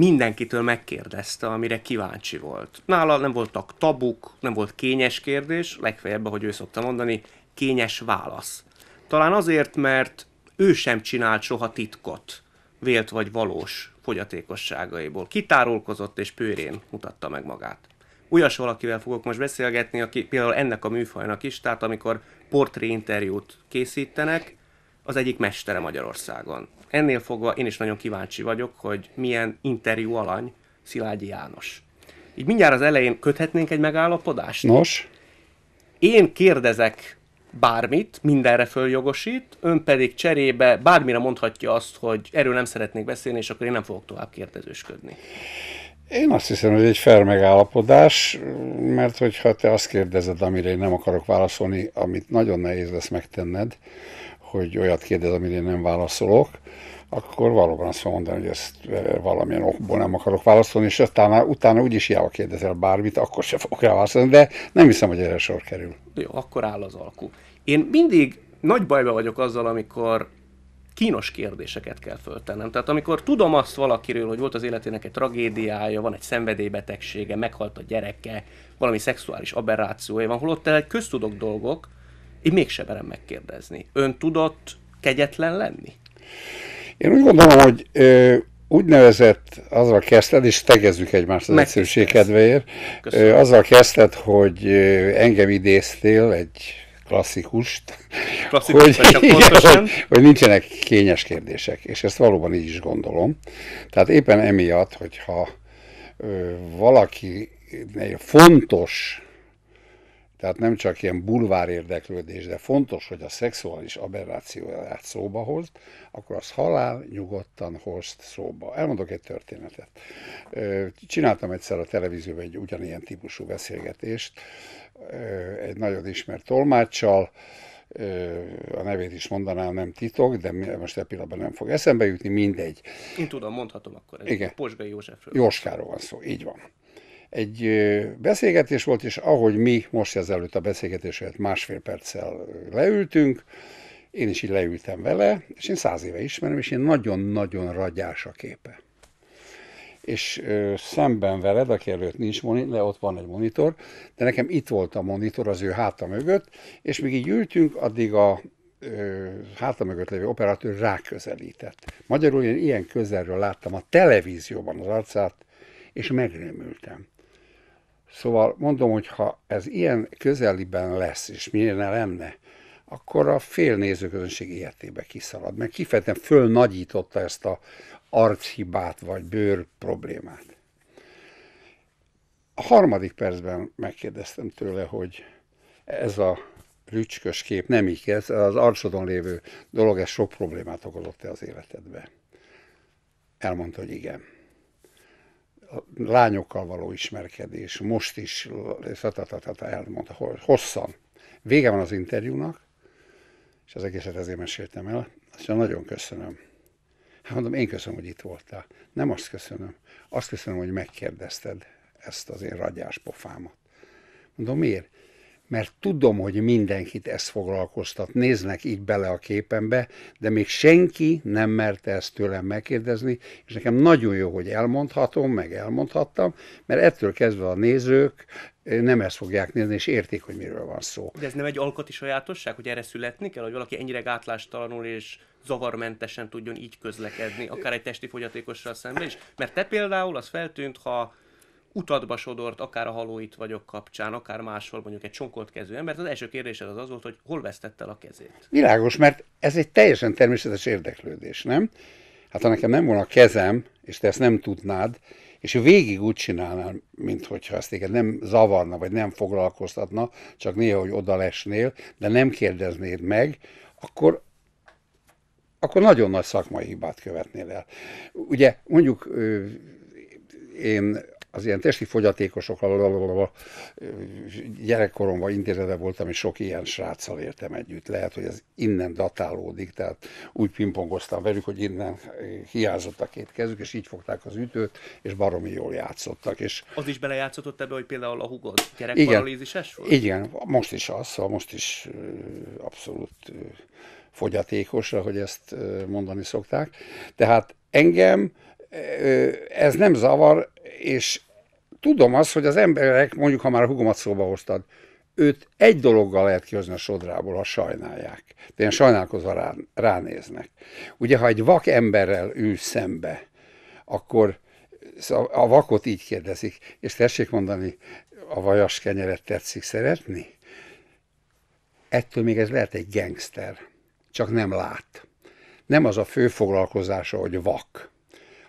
mindenkitől megkérdezte, amire kíváncsi volt. Nála nem voltak tabuk, nem volt kényes kérdés, legfeljebb, ahogy ő szokta mondani, kényes válasz. Talán azért, mert ő sem csinált soha titkot, vélt vagy valós fogyatékosságaiból. Kitárulkozott és pőrén mutatta meg magát. Olyas valakivel fogok most beszélgetni, aki például ennek a műfajnak is, tehát amikor portréinterjút készítenek, az egyik mestere Magyarországon. Ennél fogva én is nagyon kíváncsi vagyok, hogy milyen interjú alany Szilágyi János. Így mindjárt az elején köthetnénk egy megállapodást? Nos? Én kérdezek bármit, mindenre följogosít, ön pedig cserébe bármire mondhatja azt, hogy erről nem szeretnék beszélni, és akkor én nem fogok tovább kérdezősködni. Én azt hiszem, hogy egy fair megállapodás, mert hogyha te azt kérdezed, amire én nem akarok válaszolni, amit nagyon nehéz lesz megtenned, hogy olyat kérdez, amire én nem válaszolok, akkor valóban azt fogom mondani, hogy ezt eh, valamilyen okból nem akarok válaszolni, és aztán utána úgyis hiába kérdezel bármit, akkor se fogok rá válaszolni, de nem hiszem, hogy erre sor kerül. Jó, akkor áll az alkú. Én mindig nagy bajba vagyok azzal, amikor kínos kérdéseket kell föltennem. Tehát amikor tudom azt valakiről, hogy volt az életének egy tragédiája, van egy szenvedélybetegsége, meghalt a gyereke, valami szexuális aberrációja van, holott egy köztudok dolgok, én mégsem merem megkérdezni. Ön tudott kegyetlen lenni? Én úgy gondolom, hogy ö, úgynevezett, azzal kezdted, és tegezzük egymást az egyszerűség kedvéért, ö, azzal kezdted, hogy ö, engem idéztél egy klasszikust, klasszikust hogy, igen, hogy, hogy nincsenek kényes kérdések, és ezt valóban így is gondolom. Tehát éppen emiatt, hogyha ö, valaki fontos tehát nem csak ilyen bulvár érdeklődés, de fontos, hogy a szexuális aberrációját szóba hozd, akkor az halál nyugodtan hozd szóba. Elmondok egy történetet. Csináltam egyszer a televízióban egy ugyanilyen típusú beszélgetést, egy nagyon ismert tolmáccsal, a nevét is mondanám, nem titok, de most e pillanatban nem fog eszembe jutni, mindegy. Én tudom, mondhatom akkor. Egy Igen. Pozsgai Józsefről. Jóskáról van szó, így van. Egy beszélgetés volt, és ahogy mi most ezelőtt a beszélgetésért másfél perccel leültünk, én is így leültem vele, és én száz éve ismerem, és én nagyon-nagyon ragyás a képe. És ö, szemben veled, aki előtt nincs monitor, de ott van egy monitor, de nekem itt volt a monitor az ő háta mögött, és míg így ültünk, addig a ö, háta mögött lévő operatőr ráközelített. Magyarul én ilyen közelről láttam a televízióban az arcát, és megrémültem. Szóval mondom, hogy ha ez ilyen közeliben lesz, és miért ne lenne, akkor a fél nézőközönség életébe kiszalad, mert kifejezetten fölnagyította ezt a archibát vagy bőr problémát. A harmadik percben megkérdeztem tőle, hogy ez a rücskös kép nem így kezd, az arcodon lévő dolog, ez sok problémát okozott-e az életedbe? Elmondta, hogy igen lányokkal való ismerkedés, most is, elmondta, hosszan. Vége van az interjúnak, és az egészet ezért meséltem el. Azt mondja, nagyon köszönöm. Hát mondom, én köszönöm, hogy itt voltál. Nem azt köszönöm. Azt köszönöm, hogy megkérdezted ezt az én ragyás pofámat. Mondom, miért? mert tudom, hogy mindenkit ez foglalkoztat. Néznek így bele a képembe, de még senki nem merte ezt tőlem megkérdezni, és nekem nagyon jó, hogy elmondhatom, meg elmondhattam, mert ettől kezdve a nézők eh, nem ezt fogják nézni, és értik, hogy miről van szó. De ez nem egy alkati sajátosság, hogy erre születni kell, hogy valaki ennyire gátlástalanul és zavarmentesen tudjon így közlekedni, akár egy testi fogyatékossal szemben is? Mert te például, az feltűnt, ha utatba sodort, akár a halóit vagyok kapcsán, akár máshol mondjuk egy csonkolt kezű embert, az első kérdésed az az volt, hogy hol vesztett el a kezét. Világos, mert ez egy teljesen természetes érdeklődés, nem? Hát ha nekem nem volna a kezem, és te ezt nem tudnád, és végig úgy csinálnál, mint ezt téged nem zavarna, vagy nem foglalkoztatna, csak néha, hogy oda lesnél, de nem kérdeznéd meg, akkor akkor nagyon nagy szakmai hibát követnél el. Ugye mondjuk én az ilyen testi fogyatékosokkal gyerekkoromban intézetben voltam, és sok ilyen sráccal éltem együtt. Lehet, hogy ez innen datálódik, tehát úgy pingpongoztam velük, hogy innen hiányzott a két kezük, és így fogták az ütőt, és baromi jól játszottak. És az is belejátszott ebbe, hogy például a hugod gyerekparalízises volt? Igen, most is az, szóval most is abszolút fogyatékosra, hogy ezt mondani szokták. Tehát engem ez nem zavar, és tudom azt, hogy az emberek, mondjuk ha már a hugomat szóba hoztad, őt egy dologgal lehet kihozni a sodrából, ha sajnálják. De ilyen sajnálkozva rán, ránéznek. Ugye, ha egy vak emberrel ül szembe, akkor szóval a vakot így kérdezik, és tessék mondani, a vajas kenyeret tetszik szeretni? Ettől még ez lehet egy gangster, csak nem lát. Nem az a fő foglalkozása, hogy vak,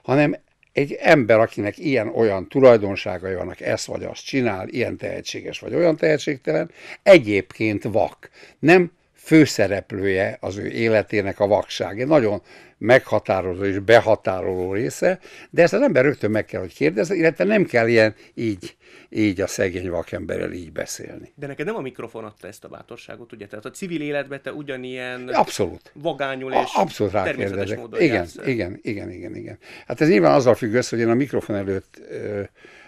hanem egy ember, akinek ilyen-olyan tulajdonságai vannak, ezt vagy azt csinál, ilyen tehetséges vagy olyan tehetségtelen, egyébként vak. Nem főszereplője az ő életének a vakság. Egy nagyon meghatározó és behatároló része, de ezt az ember rögtön meg kell, hogy kérdezze, illetve nem kell ilyen így, így a szegény vakemberrel így beszélni. De neked nem a mikrofon adta ezt a bátorságot, ugye? Tehát a civil életben te ugyanilyen abszolút. vagányul és abszolút természetes módon igen, játsz. igen, igen, igen, igen. Hát ez nyilván azzal függ össze, hogy én a mikrofon előtt ö,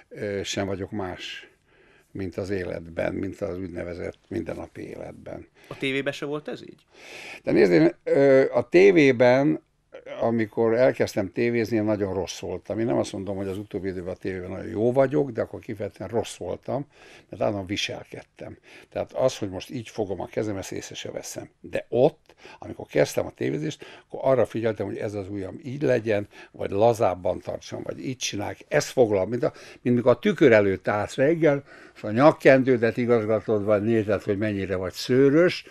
ö, sem vagyok más mint az életben, mint az úgynevezett mindennapi életben. A tévében se volt ez így? De nézd, én, a tévében amikor elkezdtem tévézni, én nagyon rossz voltam. Én nem azt mondom, hogy az utóbbi időben a tévében nagyon jó vagyok, de akkor kifejezetten rossz voltam, mert állandóan viselkedtem. Tehát az, hogy most így fogom a kezem, ezt észre se veszem. De ott, amikor kezdtem a tévézést, akkor arra figyeltem, hogy ez az ujjam így legyen, vagy lazábban tartsam, vagy így csinálják. Ez foglal, mint, a, mint mikor a tükör előtt állsz reggel, és a nyakkendődet igazgatod, vagy nézed, hogy mennyire vagy szőrös.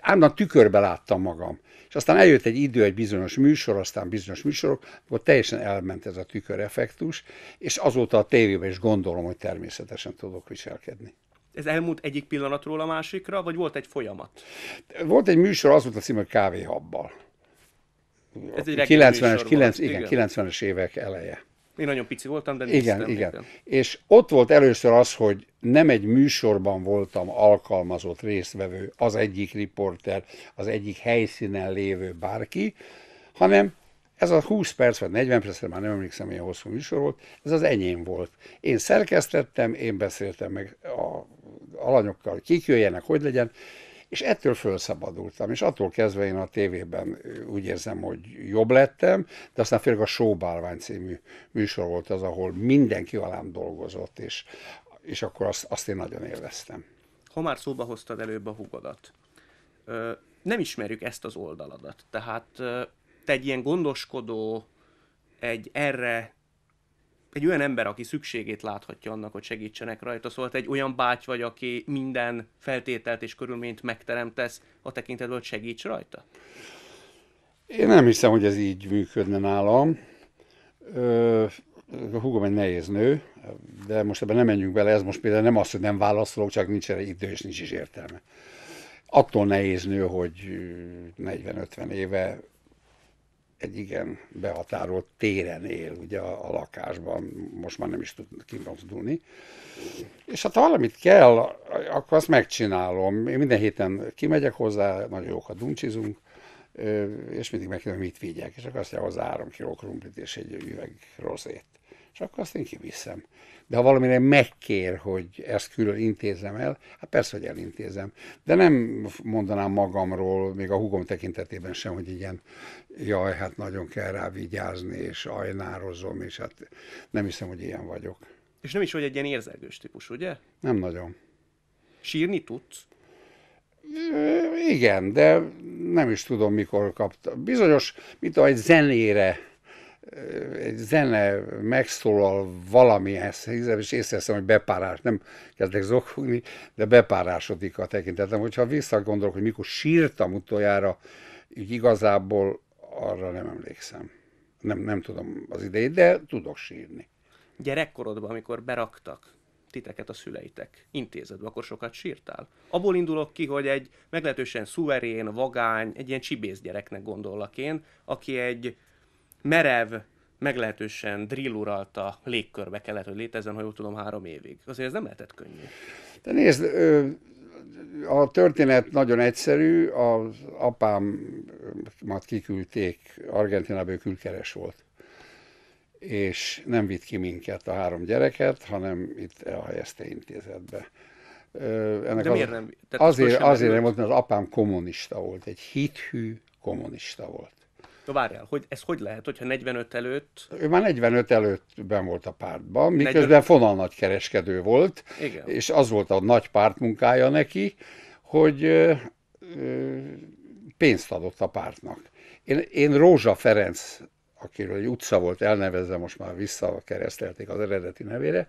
Ám a tükörbe láttam magam és aztán eljött egy idő, egy bizonyos műsor, aztán bizonyos műsorok, akkor teljesen elment ez a tüköreffektus, és azóta a tévében is gondolom, hogy természetesen tudok viselkedni. Ez elmúlt egyik pillanatról a másikra, vagy volt egy folyamat? Volt egy műsor, az volt a cím, hogy Kávéhabbal. Ez egy 90-es, 90, igen, igen. 90-es évek eleje. Én nagyon pici voltam, de néztem. Igen, igen. És ott volt először az, hogy nem egy műsorban voltam alkalmazott résztvevő, az egyik riporter, az egyik helyszínen lévő bárki, hanem ez a 20 perc vagy 40 perc, már nem emlékszem, milyen hosszú műsor volt, ez az enyém volt. Én szerkesztettem, én beszéltem meg a alanyokkal, kik jöjjenek, hogy legyen, és ettől fölszabadultam, és attól kezdve én a tévében úgy érzem, hogy jobb lettem, de aztán főleg a Sóbálvány című műsor volt az, ahol mindenki alám dolgozott, és, és akkor azt, azt én nagyon élveztem. Ha már szóba hoztad előbb a hugodat, nem ismerjük ezt az oldaladat, tehát te egy ilyen gondoskodó, egy erre egy olyan ember, aki szükségét láthatja annak, hogy segítsenek rajta. Szóval egy olyan báty vagy, aki minden feltételt és körülményt megteremtesz a tekintetből, hogy segíts rajta? Én nem hiszem, hogy ez így működne nálam. Ö, húgom egy nehéz nő, de most ebben nem menjünk bele, ez most például nem az, hogy nem válaszolok, csak nincs erre idő, és nincs is értelme. Attól nehéz nő, hogy 40-50 éve egy igen behatárolt téren él, ugye a, lakásban, most már nem is tud kimozdulni. És hát ha valamit kell, akkor azt megcsinálom. Én minden héten kimegyek hozzá, nagyon jókat duncsizunk, és mindig megkérdezem, mit vigyek, és akkor azt mondja, hozzá három kiló krumplit és egy üveg rozét. És akkor azt én kiviszem de ha valamire megkér, hogy ezt külön intézem el, hát persze, hogy elintézem. De nem mondanám magamról, még a hugom tekintetében sem, hogy ilyen, jaj, hát nagyon kell rá vigyázni, és ajnározom, és hát nem hiszem, hogy ilyen vagyok. És nem is vagy egy ilyen érzelgős típus, ugye? Nem nagyon. Sírni tudsz? Igen, de nem is tudom, mikor kapta. Bizonyos, mint egy zenére egy zene megszólal valamihez, és észreveszem, hogy bepárás, nem kezdek zokogni, de bepárásodik a tekintetem. Hogyha visszagondolok, hogy mikor sírtam utoljára, így igazából arra nem emlékszem. Nem, nem tudom az idejét, de tudok sírni. Gyerekkorodban, amikor beraktak titeket a szüleitek intézetbe, akkor sokat sírtál. Abból indulok ki, hogy egy meglehetősen szuverén, vagány, egy ilyen csibész gyereknek gondollak én, aki egy merev, meglehetősen drilluralta légkörbe kellett, hogy létezzen, ha jól tudom, három évig. Azért ez nem lehetett könnyű. De nézd, a történet nagyon egyszerű, az apámat kiküldték, Argentinából külkeres volt és nem vitt ki minket a három gyereket, hanem itt elhelyezte intézetbe. Ennek De miért az, nem? Tehát azért, azért nem volt, mert az apám kommunista volt, egy hithű kommunista volt. Na várjál, hogy ez hogy lehet, hogyha 45 előtt... Ő már 45 előtt ben volt a pártban, miközben 45... fonal nagy kereskedő volt, Igen. és az volt a nagy pártmunkája neki, hogy ö, ö, pénzt adott a pártnak. Én, én Rózsa Ferenc, akiről egy utca volt, elnevezve most már vissza keresztelték az eredeti nevére,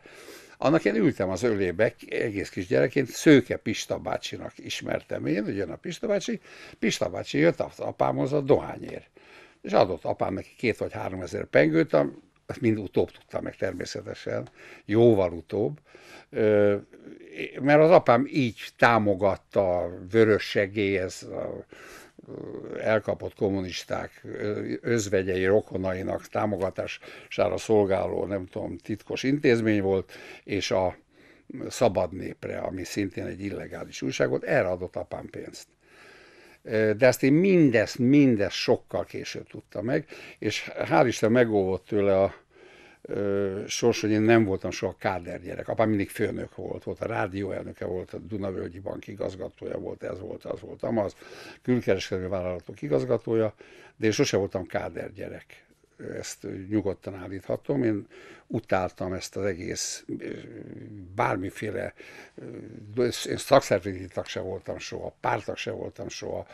annak én ültem az ölébe egész kis gyerekként, Szőke Pista bácsinak ismertem én, ugyan a Pista bácsi, Pista bácsi jött apámhoz a dohányért és adott apám neki két vagy három ezer pengőt, azt mind utóbb tudtam meg természetesen, jóval utóbb, mert az apám így támogatta a vörös segélyhez, a elkapott kommunisták özvegyei, rokonainak támogatására szolgáló, nem tudom, titkos intézmény volt, és a Szabad Népre, ami szintén egy illegális újság volt, erre adott apám pénzt de ezt én mindezt, mindezt sokkal később tudtam meg, és hál' Isten megóvott tőle a sors, hogy én nem voltam soha káder gyerek. Apám mindig főnök volt, volt a rádió elnöke, volt a Dunavölgyi Bank igazgatója, volt ez volt, az volt, amaz, külkereskedő vállalatok igazgatója, de én sose voltam káder gyerek ezt nyugodtan állíthatom. Én utáltam ezt az egész bármiféle, én szakszervezeti tag se voltam soha, pártak se voltam soha,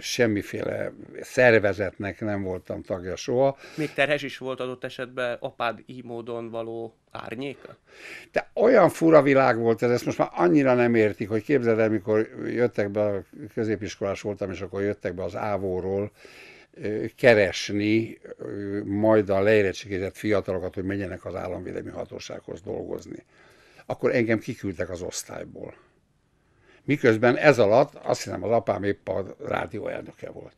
semmiféle szervezetnek nem voltam tagja soha. Még terhes is volt adott esetben apád így módon való árnyéka? De olyan fura világ volt ez, ezt most már annyira nem értik, hogy képzeld el, mikor jöttek be, középiskolás voltam, és akkor jöttek be az Ávóról, keresni majd a leérettségizett fiatalokat, hogy menjenek az államvédelmi hatósághoz dolgozni. Akkor engem kiküldtek az osztályból. Miközben ez alatt azt hiszem az apám épp a rádió elnöke volt.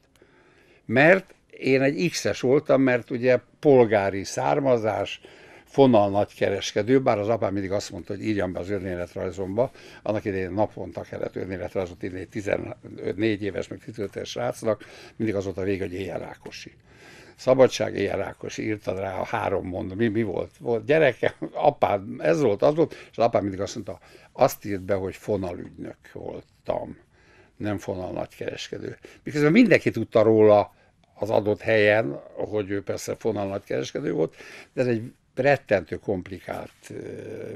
Mert én egy X-es voltam, mert ugye polgári származás, fonal kereskedő, bár az apám mindig azt mondta, hogy írjam be az önéletrajzomba. Annak idején naponta kellett önéletrajzot írni egy 14 éves, meg 15 éves srácnak, mindig az volt a vége, hogy éjjel Rákosi. Szabadság éjjel Rákosi, írtad rá a három mond, mi, mi volt? volt? Gyereke, apád, ez volt, az volt, és az apám mindig azt mondta, azt írt be, hogy fonalügynök voltam, nem fonal nagykereskedő. Miközben mindenki tudta róla az adott helyen, hogy ő persze fonal nagykereskedő volt, de ez egy rettentő komplikált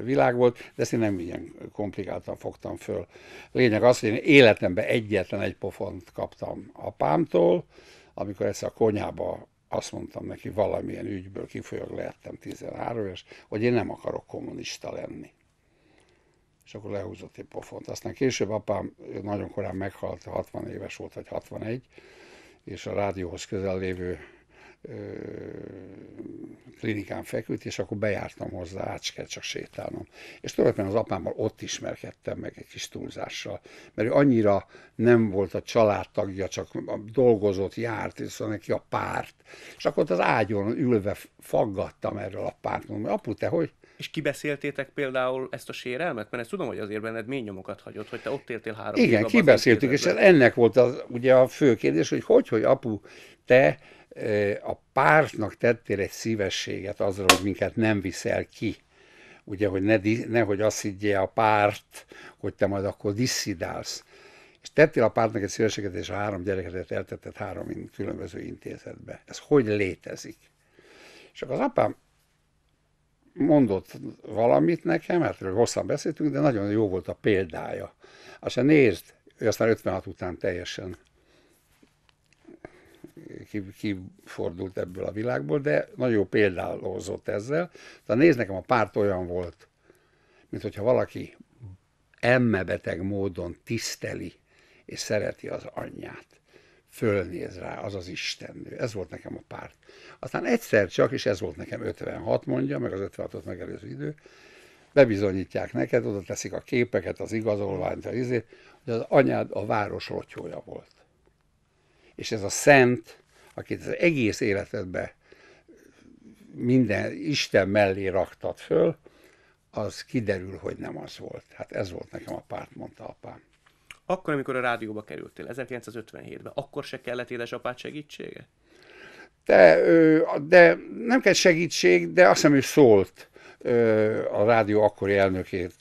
világ volt, de ezt én nem ilyen komplikáltan fogtam föl. Lényeg az, hogy én életemben egyetlen egy pofont kaptam apámtól, amikor ezt a konyhába azt mondtam neki, valamilyen ügyből kifolyog lehettem 13 éves, hogy én nem akarok kommunista lenni. És akkor lehúzott egy pofont. Aztán később apám nagyon korán meghalt, 60 éves volt, vagy 61, és a rádióhoz közel lévő klinikán feküdt, és akkor bejártam hozzá, át kell csak sétálnom. És tulajdonképpen az apámmal ott ismerkedtem meg egy kis túlzással, mert ő annyira nem volt a családtagja, csak dolgozott, járt, és szóval neki a párt. És akkor ott az ágyon ülve faggattam erről a pártról, mert apu, te hogy és kibeszéltétek például ezt a sérelmet? Mert ezt tudom, hogy azért benned mély nyomokat hagyott, hogy te ott éltél három Igen, kibeszéltük, és ennek volt az, ugye a fő kérdés, hogy hogy, hogy apu, te a pártnak tettél egy szívességet azra, hogy minket nem viszel ki. Ugye, hogy ne, nehogy azt higgye a párt, hogy te majd akkor disszidálsz. És tettél a pártnak egy szívességet, és a három gyereket eltetted három különböző intézetbe. Ez hogy létezik? És akkor az apám mondott valamit nekem, hát erről hosszan beszéltünk, de nagyon jó volt a példája. Aztán nézd, ő aztán 56 után teljesen kifordult ebből a világból, de nagyon jó példálózott ezzel. Tehát nézd nekem, a párt olyan volt, mint hogyha valaki emmebeteg módon tiszteli és szereti az anyját fölnéz rá, az az istennő. Ez volt nekem a párt. Aztán egyszer csak, és ez volt nekem 56, mondja, meg az 56-ot megelőző idő, bebizonyítják neked, oda teszik a képeket, az igazolványt, az izét, hogy az anyád a város rotyója volt. És ez a szent, akit az egész életedbe minden Isten mellé raktad föl, az kiderül, hogy nem az volt. Hát ez volt nekem a párt, mondta apám. Akkor, amikor a rádióba kerültél, 1957-ben, akkor se kellett édesapád segítsége? De, de nem kell segítség, de azt hiszem, ő szólt a rádió akkori elnökét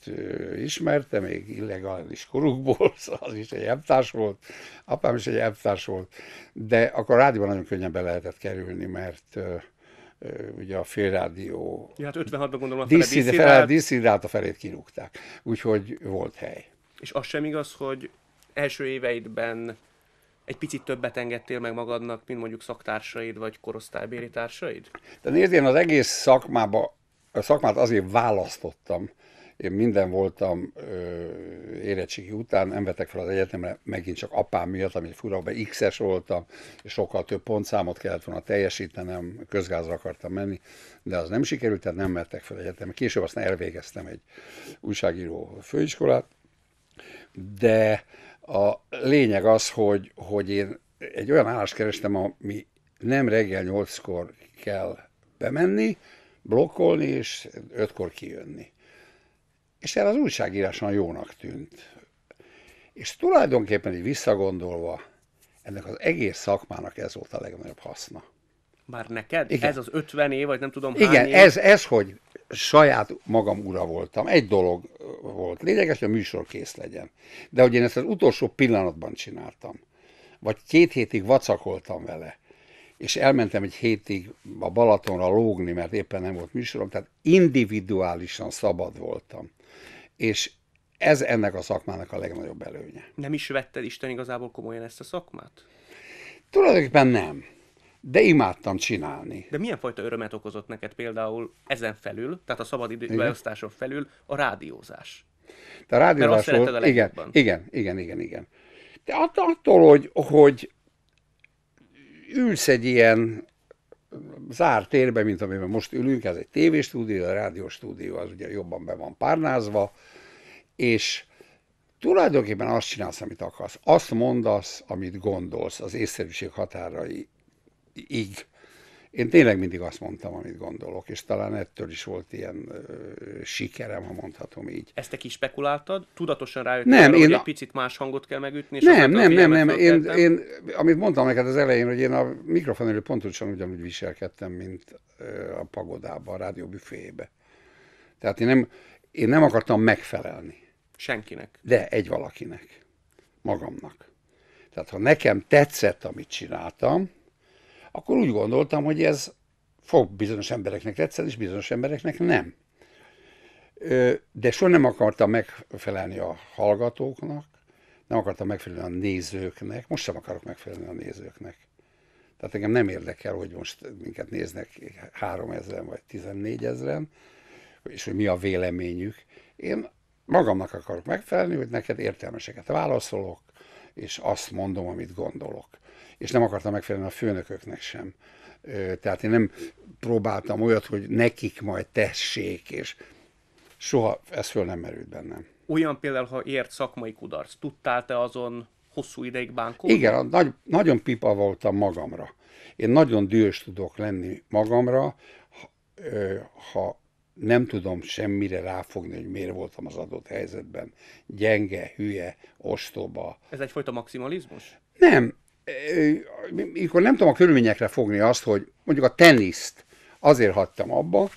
ismerte, még illegális korukból, szóval az is egy elvtárs volt, apám is egy elvtárs volt, de akkor a rádióban nagyon könnyen be lehetett kerülni, mert ugye a félrádió... Ja, hát 56-ban gondolom a a felét kirúgták, úgyhogy volt hely. És az sem igaz, hogy első éveidben egy picit többet engedtél meg magadnak, mint mondjuk szaktársaid vagy korosztálybéri társaid? De nézd, én az egész szakmába, a szakmát azért választottam. Én minden voltam ö, érettségi után, nem vettek fel az egyetemre, megint csak apám miatt, ami fura, be X-es voltam, és sokkal több pontszámot kellett volna teljesítenem, közgázra akartam menni, de az nem sikerült, tehát nem vettek fel egyetemre. Később aztán elvégeztem egy újságíró főiskolát, de a lényeg az, hogy, hogy én egy olyan állást kerestem, ami nem reggel nyolckor kell bemenni, blokkolni, és ötkor kijönni. És erre az újságíráson jónak tűnt. És tulajdonképpen így visszagondolva, ennek az egész szakmának ez volt a legnagyobb haszna. Már neked? Igen. Ez az 50 év, vagy nem tudom Igen, hány év? Ez, ez, hogy saját magam ura voltam. Egy dolog volt. Lényeges, hogy a műsor kész legyen. De hogy én ezt az utolsó pillanatban csináltam, vagy két hétig vacakoltam vele, és elmentem egy hétig a Balatonra lógni, mert éppen nem volt műsorom, tehát individuálisan szabad voltam. És ez ennek a szakmának a legnagyobb előnye. Nem is vetted Isten igazából komolyan ezt a szakmát? Tulajdonképpen nem de imádtam csinálni. De milyen fajta örömet okozott neked például ezen felül, tehát a szabadidőbeosztáson felül a rádiózás? De a rádiózásról, a igen, igen, igen, igen, igen. De attól, hogy, hogy ülsz egy ilyen zárt térbe, mint amiben most ülünk, ez egy tévéstúdió, a rádióstúdió az ugye jobban be van párnázva, és tulajdonképpen azt csinálsz, amit akarsz. Azt mondasz, amit gondolsz, az észszerűség határai így. Én tényleg mindig azt mondtam, amit gondolok, és talán ettől is volt ilyen ö, sikerem, ha mondhatom így. Ezt te spekuláltad? Tudatosan rájöttél nem, arra, én... hogy egy picit más hangot kell megütni? És nem, nem, nem, nem. Én, én, amit mondtam neked az elején, hogy én a mikrofon előtt pontosan ugyanúgy viselkedtem, mint a pagodában, a rádióbüféjébe. Tehát én nem, én nem akartam megfelelni. Senkinek. De egy valakinek. Magamnak. Tehát ha nekem tetszett, amit csináltam, akkor úgy gondoltam, hogy ez fog bizonyos embereknek tetszeni, és bizonyos embereknek nem. De soha nem akartam megfelelni a hallgatóknak, nem akartam megfelelni a nézőknek, most sem akarok megfelelni a nézőknek. Tehát engem nem érdekel, hogy most minket néznek 3000 vagy 14 ezeren, és hogy mi a véleményük. Én magamnak akarok megfelelni, hogy neked értelmeseket válaszolok, és azt mondom, amit gondolok és nem akartam megfelelni a főnököknek sem. Tehát én nem próbáltam olyat, hogy nekik majd tessék, és soha ez föl nem merült bennem. Olyan például, ha ért szakmai kudarc, tudtál te azon hosszú ideig bánkolni? Igen, nagy, nagyon pipa voltam magamra. Én nagyon dühös tudok lenni magamra, ha, ha nem tudom semmire ráfogni, hogy miért voltam az adott helyzetben. Gyenge, hülye, ostoba. Ez egyfajta maximalizmus? Nem, mikor nem tudom a körülményekre fogni azt, hogy mondjuk a teniszt azért hagytam abba,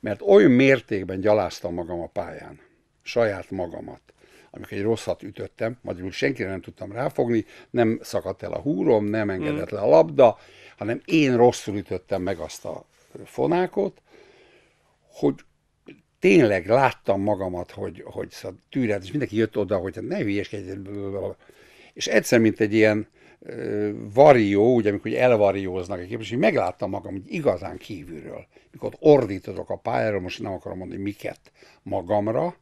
mert olyan mértékben gyaláztam magam a pályán, saját magamat, amikor egy rosszat ütöttem, magyarul senkire nem tudtam ráfogni, nem szakadt el a húrom, nem engedett hmm. le a labda, hanem én rosszul ütöttem meg azt a fonákot, hogy tényleg láttam magamat, hogy, hogy szóval tűret, és mindenki jött oda, hogy hát ne hülyeskedj, és egyszer, mint egy ilyen varió, ugye amikor elvarióznak képviselő, és így megláttam magam, hogy igazán kívülről, mikor ordítozok a pályáról, most nem akarom mondani miket magamra,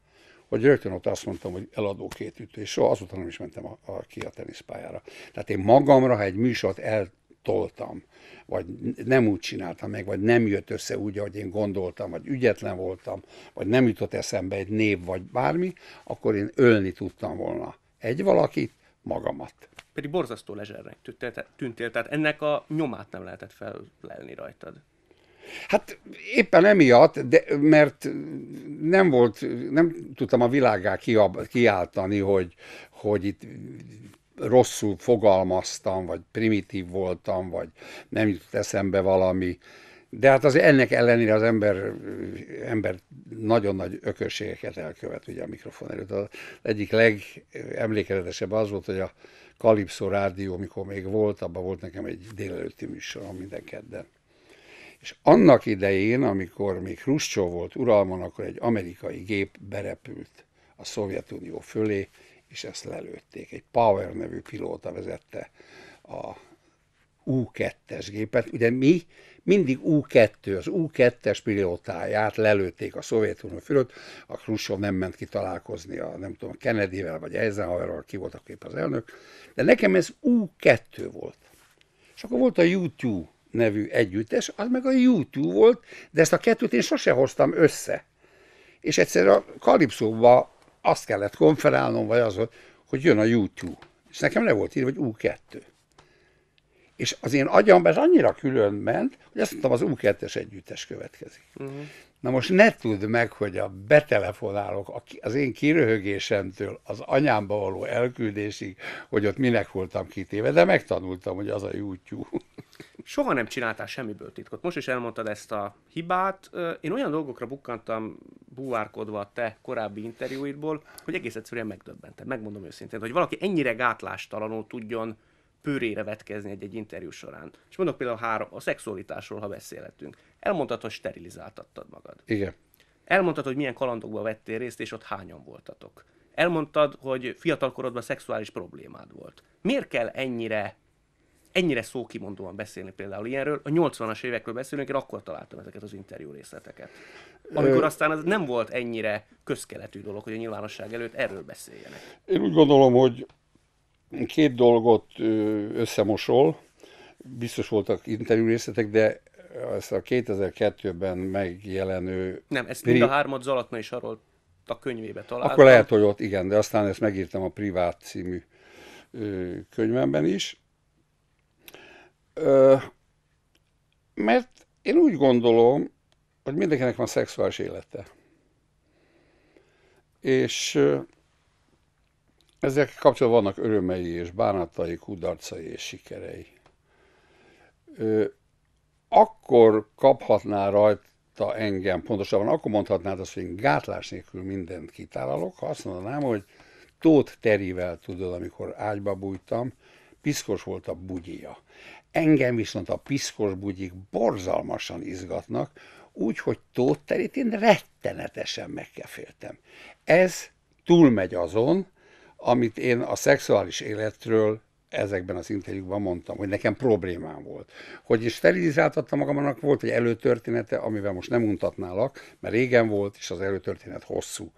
hogy rögtön ott azt mondtam, hogy eladó két ütő, és soha azután nem is mentem a, a, ki a teniszpályára. Tehát én magamra, ha egy műsort eltoltam, vagy nem úgy csináltam meg, vagy nem jött össze úgy, ahogy én gondoltam, vagy ügyetlen voltam, vagy nem jutott eszembe egy név, vagy bármi, akkor én ölni tudtam volna egy valakit, magamat. Pedig borzasztó lezsernek tűntél, tehát ennek a nyomát nem lehetett fellelni rajtad. Hát éppen emiatt, de, mert nem volt, nem tudtam a világá kiáltani, hogy, hogy itt rosszul fogalmaztam, vagy primitív voltam, vagy nem jutott eszembe valami. De hát az ennek ellenére az ember, ember nagyon nagy ökörségeket elkövet ugye a mikrofon előtt. Az egyik legemlékezetesebb az volt, hogy a Kalipszó rádió, mikor még volt, abban volt nekem egy délelőtti műsor minden kedden. És annak idején, amikor még Khrushchev volt uralmon, akkor egy amerikai gép berepült a Szovjetunió fölé, és ezt lelőtték. Egy Power nevű pilóta vezette a U2-es gépet. Ugye mi mindig U-2, az U-2-es pilótáját lelőtték a Szovjetunió fölött, a Khrushchev nem ment ki találkozni a, nem tudom, Kennedyvel vagy Eisenhowerral, ki volt a kép az elnök, de nekem ez U-2 volt. És akkor volt a U2 nevű együttes, az meg a U2 volt, de ezt a kettőt én sose hoztam össze. És egyszer a Kalipszóba azt kellett konferálnom, vagy az, hogy jön a U2. És nekem le volt írva, hogy U2. És az én agyamban ez annyira külön ment, hogy azt mondtam, az U2-es együttes következik. Uh-huh. Na most ne tudd meg, hogy a betelefonálok az én kiröhögésemtől az anyámba való elküldésig, hogy ott minek voltam kitéve, de megtanultam, hogy az a YouTube. Soha nem csináltál semmiből titkot. Most is elmondtad ezt a hibát. Én olyan dolgokra bukkantam búvárkodva a te korábbi interjúidból, hogy egész egyszerűen megdöbbentem. Megmondom őszintén, hogy valaki ennyire gátlástalanul tudjon pőrére vetkezni egy-egy interjú során. És mondok például három, a szexualitásról, ha beszélhetünk. Elmondhatod, hogy sterilizáltattad magad. Igen. Elmondtad, hogy milyen kalandokba vettél részt, és ott hányan voltatok. Elmondtad, hogy fiatalkorodban szexuális problémád volt. Miért kell ennyire ennyire szókimondóan beszélni például ilyenről. A 80-as évekről beszélünk, én akkor találtam ezeket az interjú részleteket. Amikor aztán ez nem volt ennyire közkeletű dolog, hogy a nyilvánosság előtt erről beszéljenek. Én úgy gondolom, hogy Két dolgot összemosol, biztos voltak interjú részletek, de ezt a 2002-ben megjelenő... Nem, ezt mind a hármat Zalatna is arról a könyvébe találtam. Akkor lehet, hogy ott igen, de aztán ezt megírtam a privát című ö, könyvemben is. Ö, mert én úgy gondolom, hogy mindenkinek van szexuális élete. És ezek kapcsolatban vannak örömei és bánatai, kudarcai és sikerei. Ö, akkor kaphatná rajta engem, pontosabban akkor mondhatnád azt, hogy én gátlás nélkül mindent kitálalok, ha azt mondanám, hogy Tóth Terivel tudod, amikor ágyba bújtam, piszkos volt a bugyia. Engem viszont a piszkos bugyik borzalmasan izgatnak, úgyhogy Tóth Terit én rettenetesen megkeféltem. Ez túlmegy azon, amit én a szexuális életről ezekben az interjúkban mondtam, hogy nekem problémám volt. Hogy is magam, magamnak, volt egy előtörténete, amivel most nem mutatnálak, mert régen volt, és az előtörténet hosszú.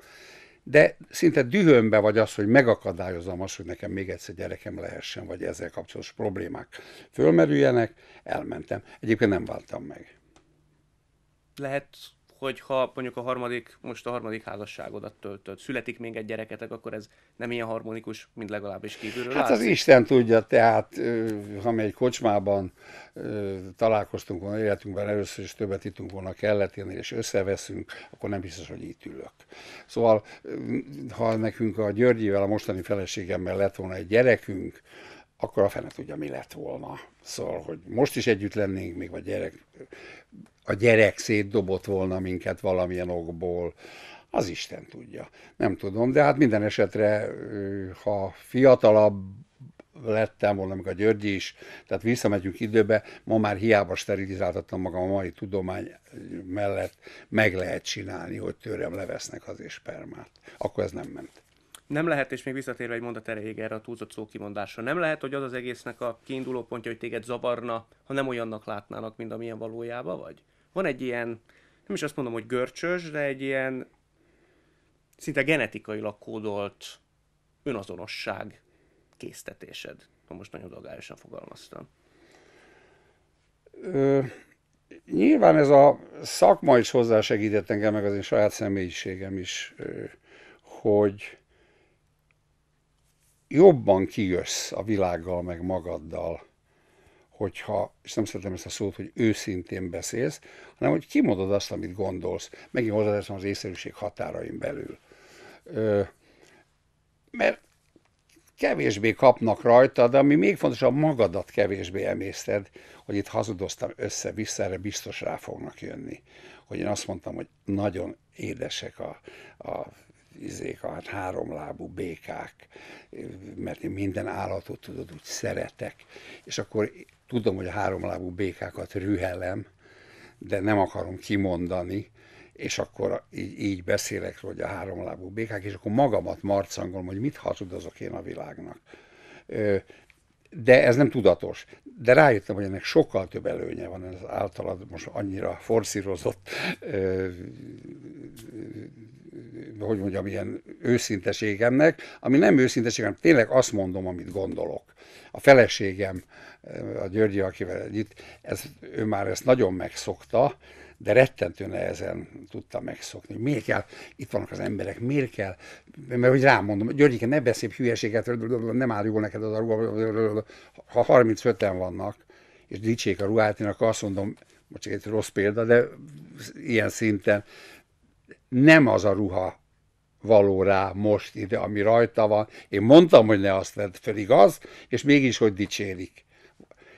De szinte dühömbe vagy az, hogy megakadályozom azt, hogy nekem még egyszer gyerekem lehessen, vagy ezzel kapcsolatos problémák fölmerüljenek, elmentem. Egyébként nem váltam meg. Lehet hogy ha mondjuk a harmadik, most a harmadik házasságodat töltöd, születik még egy gyereketek, akkor ez nem ilyen harmonikus, mint legalábbis kívülről Hát látszik. az Isten tudja, tehát ha mi egy kocsmában találkoztunk volna életünkben először, és többet ittunk volna élni, és összeveszünk, akkor nem biztos, hogy itt ülök. Szóval ha nekünk a Györgyivel, a mostani feleségemmel lett volna egy gyerekünk, akkor a fene tudja, mi lett volna. Szóval, hogy most is együtt lennénk még, vagy gyerek, a gyerek szétdobott volna minket valamilyen okból, az Isten tudja. Nem tudom, de hát minden esetre, ha fiatalabb lettem volna, meg a Györgyi is, tehát visszamegyünk időbe, ma már hiába sterilizáltattam magam a mai tudomány mellett, meg lehet csinálni, hogy tőlem levesznek az és Akkor ez nem ment nem lehet, és még visszatérve egy mondat erejéig erre a túlzott szókimondásra, nem lehet, hogy az az egésznek a kiinduló pontja, hogy téged zavarna, ha nem olyannak látnának, mint amilyen valójában vagy. Van egy ilyen, nem is azt mondom, hogy görcsös, de egy ilyen szinte genetikailag kódolt önazonosság késztetésed. Ha most nagyon dolgályosan fogalmaztam. Ö, nyilván ez a szakma is hozzásegített engem, meg az én saját személyiségem is, hogy jobban kijössz a világgal, meg magaddal, hogyha, és nem szeretem ezt a szót, hogy őszintén beszélsz, hanem hogy kimondod azt, amit gondolsz. Megint hozzáteszem az észszerűség határain belül. Ö, mert kevésbé kapnak rajta, de ami még fontosabb, magadat kevésbé emészted, hogy itt hazudoztam össze-vissza, erre biztos rá fognak jönni. Hogy én azt mondtam, hogy nagyon édesek a, a izék, a hát háromlábú békák, mert én minden állatot tudod, úgy szeretek. És akkor tudom, hogy a háromlábú békákat rühelem, de nem akarom kimondani, és akkor így, így beszélek, hogy a háromlábú békák, és akkor magamat marcangolom, hogy mit hazudozok én a világnak. Ö, de ez nem tudatos. De rájöttem, hogy ennek sokkal több előnye van ez általad most annyira forszírozott, ö, hogy mondjam, ilyen őszinteségemnek, ami nem őszinteségem, tényleg azt mondom, amit gondolok. A feleségem, a Györgyi, akivel együtt, ez, ő már ezt nagyon megszokta, de rettentő nehezen tudtam megszokni. Miért kell, itt vannak az emberek, miért kell, mert hogy rámondom, Györgyike, ne beszélj hülyeséget, nem áll jól neked az a ruha, ha 35-en vannak, és dicsék a ruhát, én akkor azt mondom, most csak egy rossz példa, de ilyen szinten nem az a ruha való rá most ide, ami rajta van. Én mondtam, hogy ne azt vedd fel, igaz? És mégis, hogy dicsérik.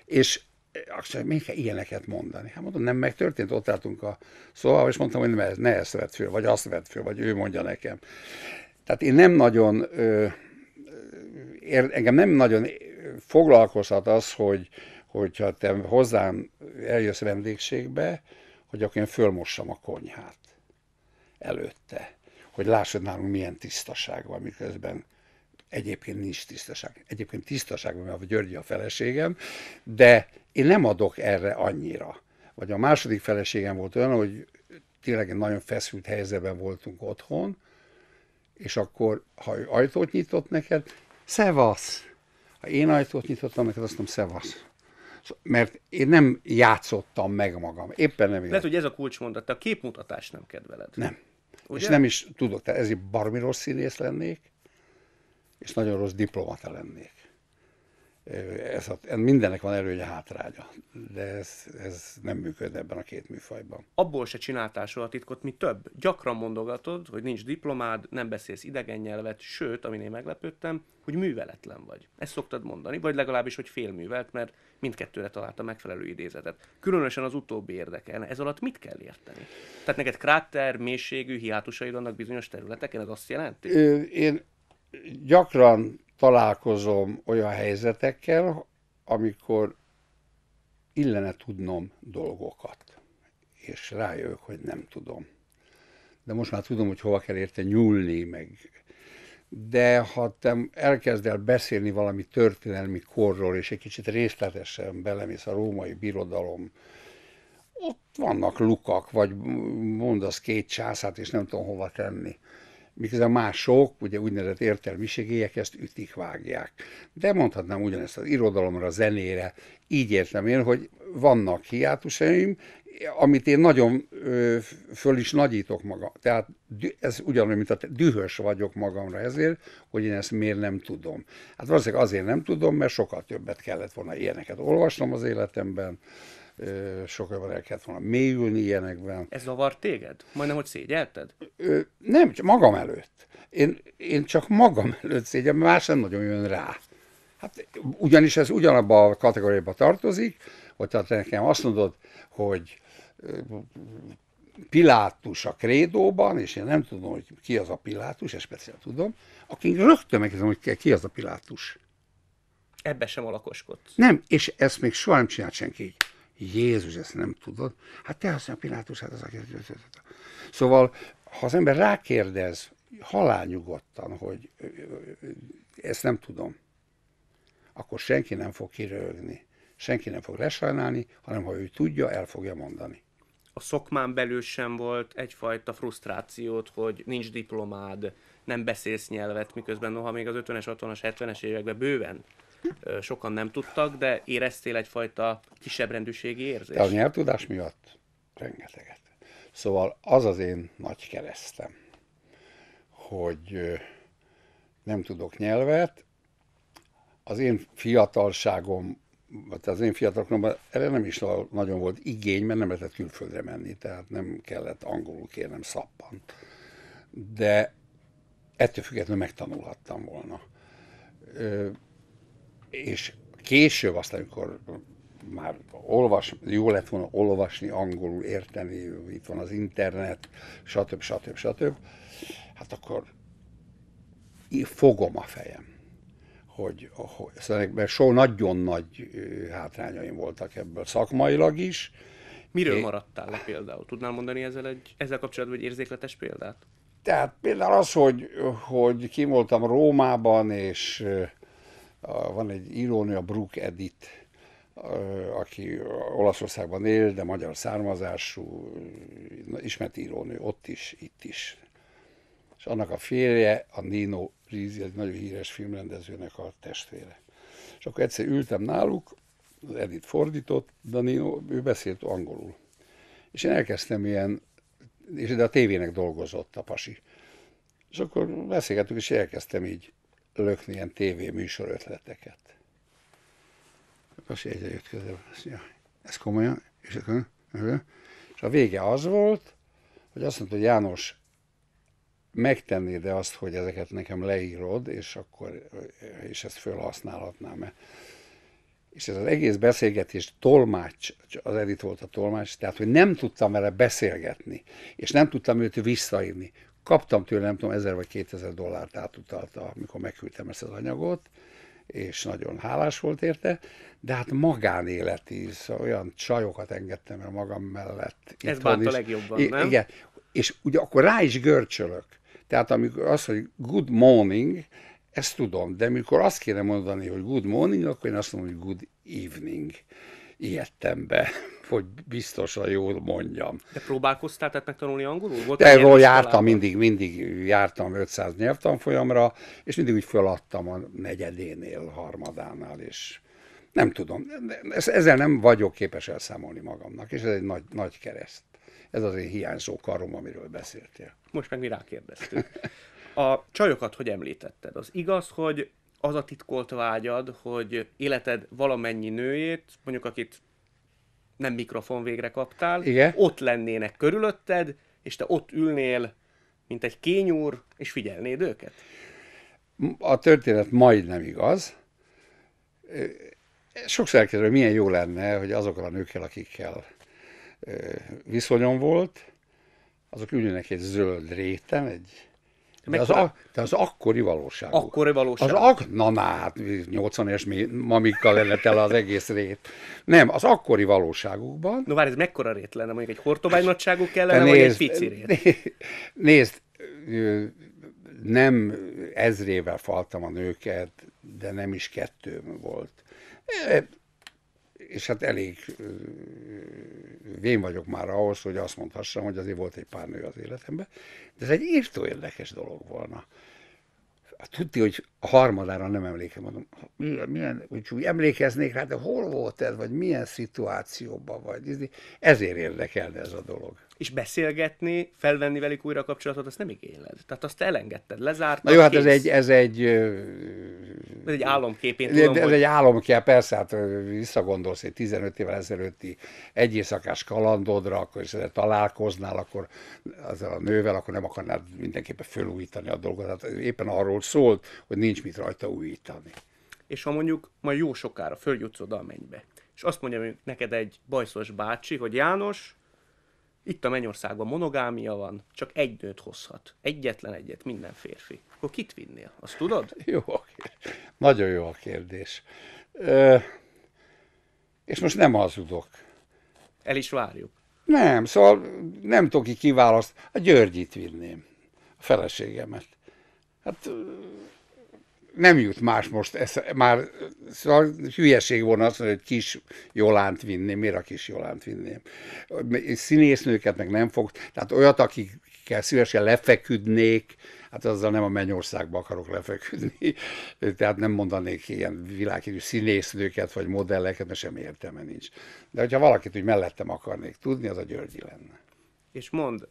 És akkor még kell ilyeneket mondani. Hát mondom, nem megtörtént, ott álltunk a szóval, és mondtam, hogy ne, ne ezt vett föl, vagy azt vett föl, vagy ő mondja nekem. Tehát én nem nagyon, ö, ér, engem nem nagyon foglalkozhat az, hogy hogyha te hozzám eljössz vendégségbe, hogy akkor én fölmossam a konyhát előtte, hogy lássad nálunk milyen tisztaság van, miközben Egyébként nincs tisztaság. Egyébként tisztaságban van a Györgyi a feleségem, de én nem adok erre annyira. Vagy a második feleségem volt olyan, hogy tényleg nagyon feszült helyzetben voltunk otthon, és akkor, ha ő ajtót nyitott neked, szevasz! Ha én ajtót nyitottam neked, azt mondom, szevasz mert én nem játszottam meg magam. Éppen nem. Lehet, hogy ez a kulcsmondat, te a képmutatást nem kedveled. Nem. Ugye? És nem is tudok, tehát ezért barmi rossz színész lennék, és nagyon rossz diplomata lennék. Ez a, mindennek van előnye hátránya, de ez, ez nem működ ebben a két műfajban. Abból se csináltál soha titkot, mi több. Gyakran mondogatod, hogy nincs diplomád, nem beszélsz idegen nyelvet, sőt, amin én meglepődtem, hogy műveletlen vagy. Ezt szoktad mondani, vagy legalábbis, hogy félművelt, mert mindkettőre találta megfelelő idézetet. Különösen az utóbbi érdekel. Ez alatt mit kell érteni? Tehát neked kráter, mélységű hiátusaid vannak bizonyos területeken, ez azt jelenti? Én gyakran találkozom olyan helyzetekkel, amikor illene tudnom dolgokat, és rájövök, hogy nem tudom. De most már tudom, hogy hova kell érte nyúlni, meg de ha te el beszélni valami történelmi korról, és egy kicsit részletesen belemész a római birodalom, ott vannak lukak, vagy mondasz két császát, és nem tudom hova tenni miközben mások, ugye úgynevezett értelmiségiek ezt ütik, vágják. De mondhatnám ugyanezt az irodalomra, a zenére, így értem én, hogy vannak hiátusaim, amit én nagyon ö, föl is nagyítok magam. Tehát ez ugyanolyan, mint a dühös vagyok magamra ezért, hogy én ezt miért nem tudom. Hát valószínűleg azért nem tudom, mert sokkal többet kellett volna ilyeneket olvasnom az életemben, sokkal jobban el kellett volna mélyülni ilyenekben. Ez zavar téged? Majdnem, hogy szégyelted? Ö, nem, csak magam előtt. Én, én csak magam előtt szégyellem, más nem nagyon jön rá. Hát ugyanis ez ugyanabba a kategóriába tartozik, hogy tehát nekem azt mondod, hogy Pilátus a krédóban, és én nem tudom, hogy ki az a Pilátus, és speciál tudom, akik rögtön megkérdezem, hogy ki az a Pilátus. Ebbe sem alakoskodsz. Nem, és ezt még soha nem csinált senki. Jézus ezt nem tudod. Hát te azt mondja, Pilátus, hát az a Szóval, ha az ember rákérdez halálnyugodtan, hogy ezt nem tudom, akkor senki nem fog kiröhögni, senki nem fog lesajnálni, hanem ha ő tudja, el fogja mondani. A szokmán belül sem volt egyfajta frusztrációt, hogy nincs diplomád, nem beszélsz nyelvet, miközben noha még az 50-es, 60-as, 70-es években bőven sokan nem tudtak, de éreztél egyfajta kisebbrendűségi érzést? a nyelvtudás miatt rengeteget. Szóval az az én nagy keresztem, hogy nem tudok nyelvet, az én fiatalságom, vagy az én fiatalkoromban erre nem is nagyon volt igény, mert nem lehetett külföldre menni, tehát nem kellett angolul kérnem szappant. De ettől függetlenül megtanulhattam volna és később aztán, amikor már olvas, jó lett volna olvasni angolul, érteni, itt van az internet, stb. stb. stb. Hát akkor fogom a fejem. Hogy, hogy szóval mert so nagyon nagy hátrányaim voltak ebből szakmailag is. Miről é... maradtál le például? Tudnál mondani ezzel, egy, ezzel kapcsolatban egy érzékletes példát? Tehát például az, hogy, hogy kim voltam Rómában, és van egy írónő, a Brook Edit, aki Olaszországban él, de magyar származású, ismert írónő, ott is, itt is. És annak a férje, a Nino Rizzi, egy nagyon híres filmrendezőnek a testvére. És akkor egyszer ültem náluk, az Edit fordított, de Nino, ő beszélt angolul. És én elkezdtem ilyen, és de a tévének dolgozott a pasi. És akkor beszélgettük, és elkezdtem így lökni ilyen tévéműsor ötleteket. Kasi hát egyre jött közel, ja, ez komolyan, és, akkor, és a vége az volt, hogy azt mondta, hogy János, megtennéd de azt, hogy ezeket nekem leírod, és akkor, és ezt felhasználhatnám -e. És ez az egész beszélgetés tolmács, az Edith volt a tolmács, tehát hogy nem tudtam vele beszélgetni, és nem tudtam őt visszaírni. Kaptam tőle, nem tudom, 1000 vagy 2000 dollárt átutalta, amikor megküldtem ezt az anyagot, és nagyon hálás volt érte, de hát magánéleti, szóval olyan csajokat engedtem el magam mellett. Ez bánt a legjobban, I- nem? Igen, és ugye akkor rá is görcsölök. Tehát amikor azt hogy good morning, ezt tudom, de mikor azt kéne mondani, hogy good morning, akkor én azt mondom, hogy good evening. Ijedtem be hogy biztosan jól mondjam. De próbálkoztál tehát megtanulni angolul? Volt De jártam, mindig, mindig jártam 500 nyelvtanfolyamra, és mindig úgy föladtam a negyedénél, harmadánál, és nem tudom, ezzel nem vagyok képes elszámolni magamnak, és ez egy nagy, nagy kereszt. Ez az én hiányzó karom, amiről beszéltél. Most meg mi rákérdeztünk. A csajokat hogy említetted? Az igaz, hogy az a titkolt vágyad, hogy életed valamennyi nőjét, mondjuk akit nem mikrofon végre kaptál, Igen. ott lennének körülötted, és te ott ülnél, mint egy kényúr, és figyelnéd őket? A történet majdnem igaz. Sokszor elkezdve, milyen jó lenne, hogy azokkal a nőkkel, akikkel viszonyom volt, azok ülnek egy zöld réten, egy de, az, de az akkori valóság. Akkori valóság. Az ak... Na, na hát 80 es mamikkal lenne tele az egész rét. Nem, az akkori valóságukban... No várj, ez mekkora rét lenne? Mondjuk egy hortobány nagyságú kellene, nézd, vagy egy pici rét? Nézd, nem ezrével faltam a nőket, de nem is kettő volt és hát elég vén vagyok már ahhoz, hogy azt mondhassam, hogy azért volt egy pár nő az életemben, de ez egy írtó érdekes dolog volna. Hát tudni, hogy a harmadára nem emlékem, mondom, milyen, milyen, úgy emlékeznék rá, de hol volt ez, vagy milyen szituációban vagy. Ezért érdekelne ez a dolog és beszélgetni, felvenni velük újra a kapcsolatot, azt nem igényled. Tehát azt elengedted, lezártad. Na jó, hát kész. ez egy, ez egy... Ez egy álomkép, én tudom, Ez, hogy... egy álomkép, persze, hát visszagondolsz egy 15 évvel ezelőtti egy éjszakás kalandodra, akkor is találkoznál, akkor ezzel a nővel, akkor nem akarnád mindenképpen fölújítani a dolgot. Hát éppen arról szólt, hogy nincs mit rajta újítani. És ha mondjuk majd jó sokára följutsz oda a mennybe, és azt mondja neked egy bajszos bácsi, hogy János, itt a Mennyországban monogámia van, csak egy nőt hozhat. Egyetlen egyet, minden férfi. Akkor kit vinnél? Azt tudod? Jó, nagyon jó a kérdés. Ö, és most nem hazudok. El is várjuk. Nem, szóval nem tudok ki kiválaszt. A Györgyit vinném, a feleségemet. Hát nem jut más most, ez már szóval hülyeség volna azt mondani, hogy kis Jolánt vinném, miért a kis Jolánt vinném. Színésznőket meg nem fog, tehát olyat, akikkel szívesen lefeküdnék, hát azzal nem a mennyországba akarok lefeküdni, tehát nem mondanék ilyen világhírű színésznőket vagy modelleket, mert sem értelme nincs. De hogyha valakit úgy mellettem akarnék tudni, az a Györgyi lenne. És mond,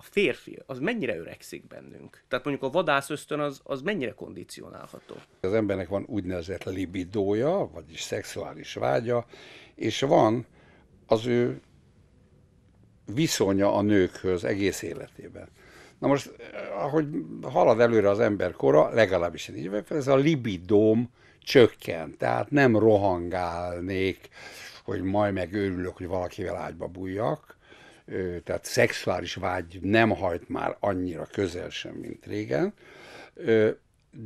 a férfi, az mennyire öregszik bennünk? Tehát mondjuk a vadász ösztön az, az mennyire kondicionálható? Az embernek van úgynevezett libidója, vagyis szexuális vágya, és van az ő viszonya a nőkhöz egész életében. Na most, eh, ahogy halad előre az ember kora, legalábbis én így vagyok, ez a libidóm csökken, tehát nem rohangálnék, hogy majd megőrülök, hogy valakivel ágyba bújjak, tehát szexuális vágy nem hajt már annyira közel sem, mint régen,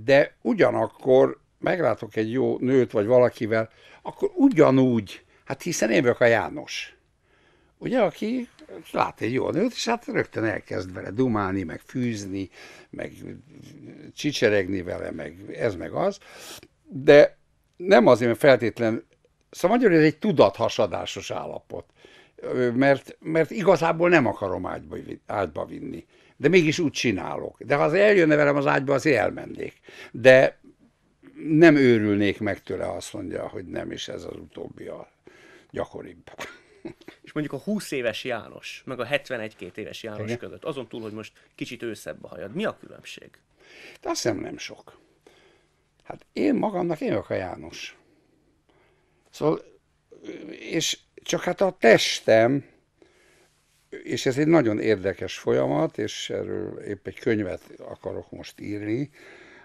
de ugyanakkor meglátok egy jó nőt vagy valakivel, akkor ugyanúgy, hát hiszen én vagyok a János, ugye, aki lát egy jó nőt, és hát rögtön elkezd vele dumálni, meg fűzni, meg csicseregni vele, meg ez meg az, de nem azért, mert feltétlen, szóval magyarul ez egy tudathasadásos állapot mert, mert igazából nem akarom ágyba, ágyba vinni. De mégis úgy csinálok. De ha az eljönne velem az ágyba, azért elmennék. De nem őrülnék meg tőle, azt mondja, hogy nem, és ez az utóbbi a gyakoribb. És mondjuk a 20 éves János, meg a 71-2 éves János Igen. között, azon túl, hogy most kicsit őszebb a hajad, mi a különbség? De azt hiszem nem sok. Hát én magamnak én vagyok a János. Szóval, és csak hát a testem, és ez egy nagyon érdekes folyamat, és erről épp egy könyvet akarok most írni,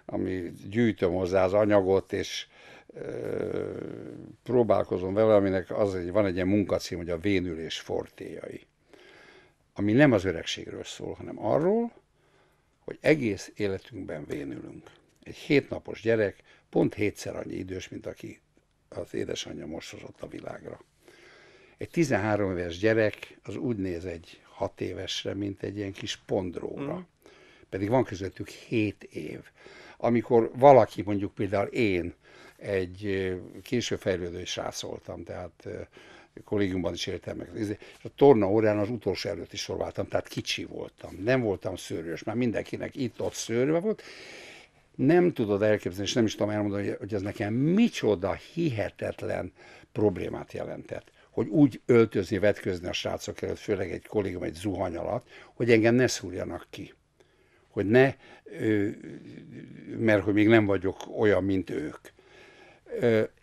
ami gyűjtöm hozzá az anyagot, és ö, próbálkozom vele, aminek az, egy van egy ilyen munkacím, hogy a vénülés fortéjai. Ami nem az öregségről szól, hanem arról, hogy egész életünkben vénülünk. Egy hétnapos gyerek pont hétszer annyi idős, mint aki az édesanyja most hozott a világra. Egy 13 éves gyerek az úgy néz egy 6 évesre, mint egy ilyen kis pondróra. Mm. Pedig van közöttük 7 év. Amikor valaki, mondjuk például én, egy késő fejlődő is rászóltam, tehát kollégiumban is éltem meg. És a torna órán az utolsó előtt is sorváltam, tehát kicsi voltam. Nem voltam szőrös, már mindenkinek itt-ott szőrve volt. Nem tudod elképzelni, és nem is tudom elmondani, hogy ez nekem micsoda hihetetlen problémát jelentett hogy úgy öltözni, vetközni a srácok előtt, főleg egy kollégám egy zuhany alatt, hogy engem ne szúrjanak ki. Hogy ne, mert hogy még nem vagyok olyan, mint ők.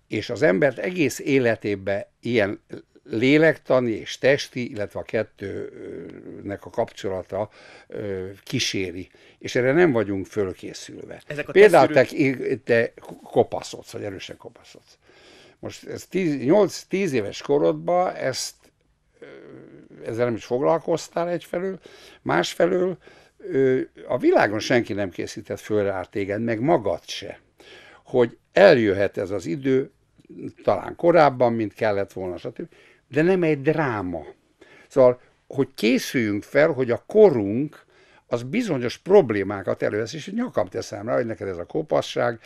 És az embert egész életében ilyen lélektani és testi, illetve a kettőnek a kapcsolata kíséri. És erre nem vagyunk fölkészülve. Ezek a Például te, te kopaszodsz, vagy erősen kopaszodsz. Most ez 8-10 éves korodban ezt ezzel nem is foglalkoztál egyfelől, másfelől a világon senki nem készített föl rá téged, meg magad se, hogy eljöhet ez az idő, talán korábban, mint kellett volna, stb. De nem egy dráma. Szóval, hogy készüljünk fel, hogy a korunk az bizonyos problémákat elővesz, és nyakam teszem rá, hogy neked ez a kopasság,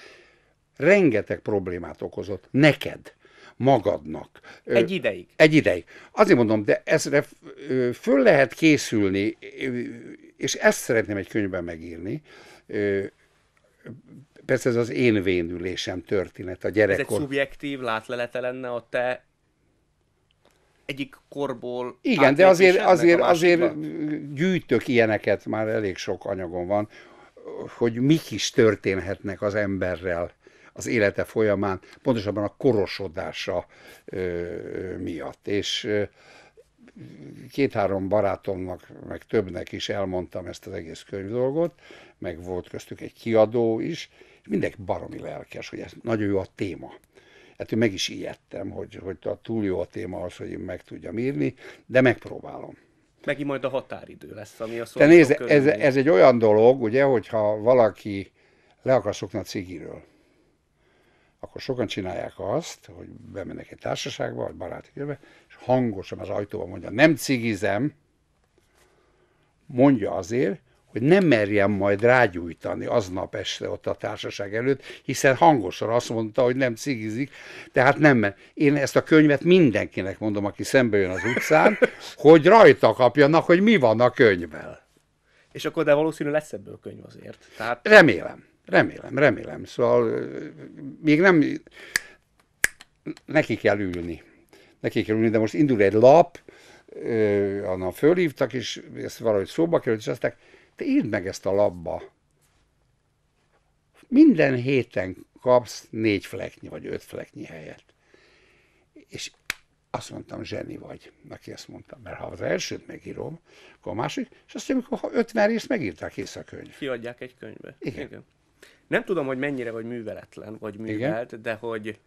rengeteg problémát okozott neked, magadnak. Egy ideig. Egy ideig. Azért mondom, de ezre föl lehet készülni, és ezt szeretném egy könyvben megírni, persze ez az én vénülésem történet a gyerekkor. Ez egy szubjektív látlelete lenne a te egyik korból. Igen, de azért, azért, azért gyűjtök ilyeneket, már elég sok anyagom van, hogy mik is történhetnek az emberrel az élete folyamán, pontosabban a korosodása miatt. És két-három barátomnak, meg többnek is elmondtam ezt az egész könyv dolgot, meg volt köztük egy kiadó is, és mindenki baromi lelkes, hogy ez nagyon jó a téma. Hát meg is ijedtem, hogy, hogy a túl jó a téma az, hogy én meg tudjam írni, de megpróbálom. Megint majd a határidő lesz, ami a szó. De nézd, ez, ez egy olyan dolog, ugye, hogyha valaki le akar szokni a cigiről, akkor sokan csinálják azt, hogy bemennek egy társaságba, vagy baráti körbe, és hangosan az ajtóban mondja, nem cigizem, mondja azért, hogy nem merjem majd rágyújtani aznap este ott a társaság előtt, hiszen hangosan azt mondta, hogy nem cigizik, tehát nem. mer. Én ezt a könyvet mindenkinek mondom, aki szembe jön az utcán, hogy rajta kapjanak, hogy mi van a könyvvel. És akkor de valószínű lesz ebből könyv azért. Tehát... Remélem. Remélem, remélem. Szóval még nem neki kell ülni. Neki kell ülni, de most indul egy lap, annál fölhívtak, és ezt valahogy szóba került, és aztán te írd meg ezt a labba. Minden héten kapsz négy fleknyi, vagy öt fleknyi helyet. És azt mondtam, zseni vagy, neki ezt mondtam, mert ha az elsőt megírom, akkor a másik, és azt mondja, hogy ha ötven részt megírták, kész a könyv. Kiadják egy könyvbe. Igen. Igen nem tudom, hogy mennyire vagy műveletlen, vagy művelt, Igen. de hogy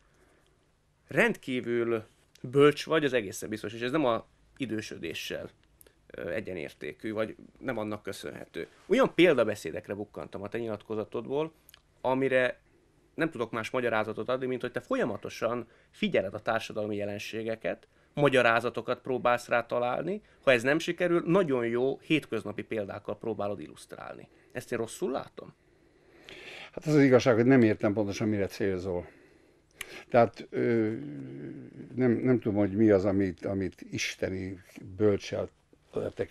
rendkívül bölcs vagy, az egészen biztos, és ez nem a idősödéssel egyenértékű, vagy nem annak köszönhető. Olyan példabeszédekre bukkantam a te nyilatkozatodból, amire nem tudok más magyarázatot adni, mint hogy te folyamatosan figyeled a társadalmi jelenségeket, magyarázatokat próbálsz rá találni, ha ez nem sikerül, nagyon jó hétköznapi példákkal próbálod illusztrálni. Ezt én rosszul látom? Hát az az igazság, hogy nem értem pontosan, mire célzol. Tehát ö, nem, nem tudom, hogy mi az, amit, amit isteni bölcsel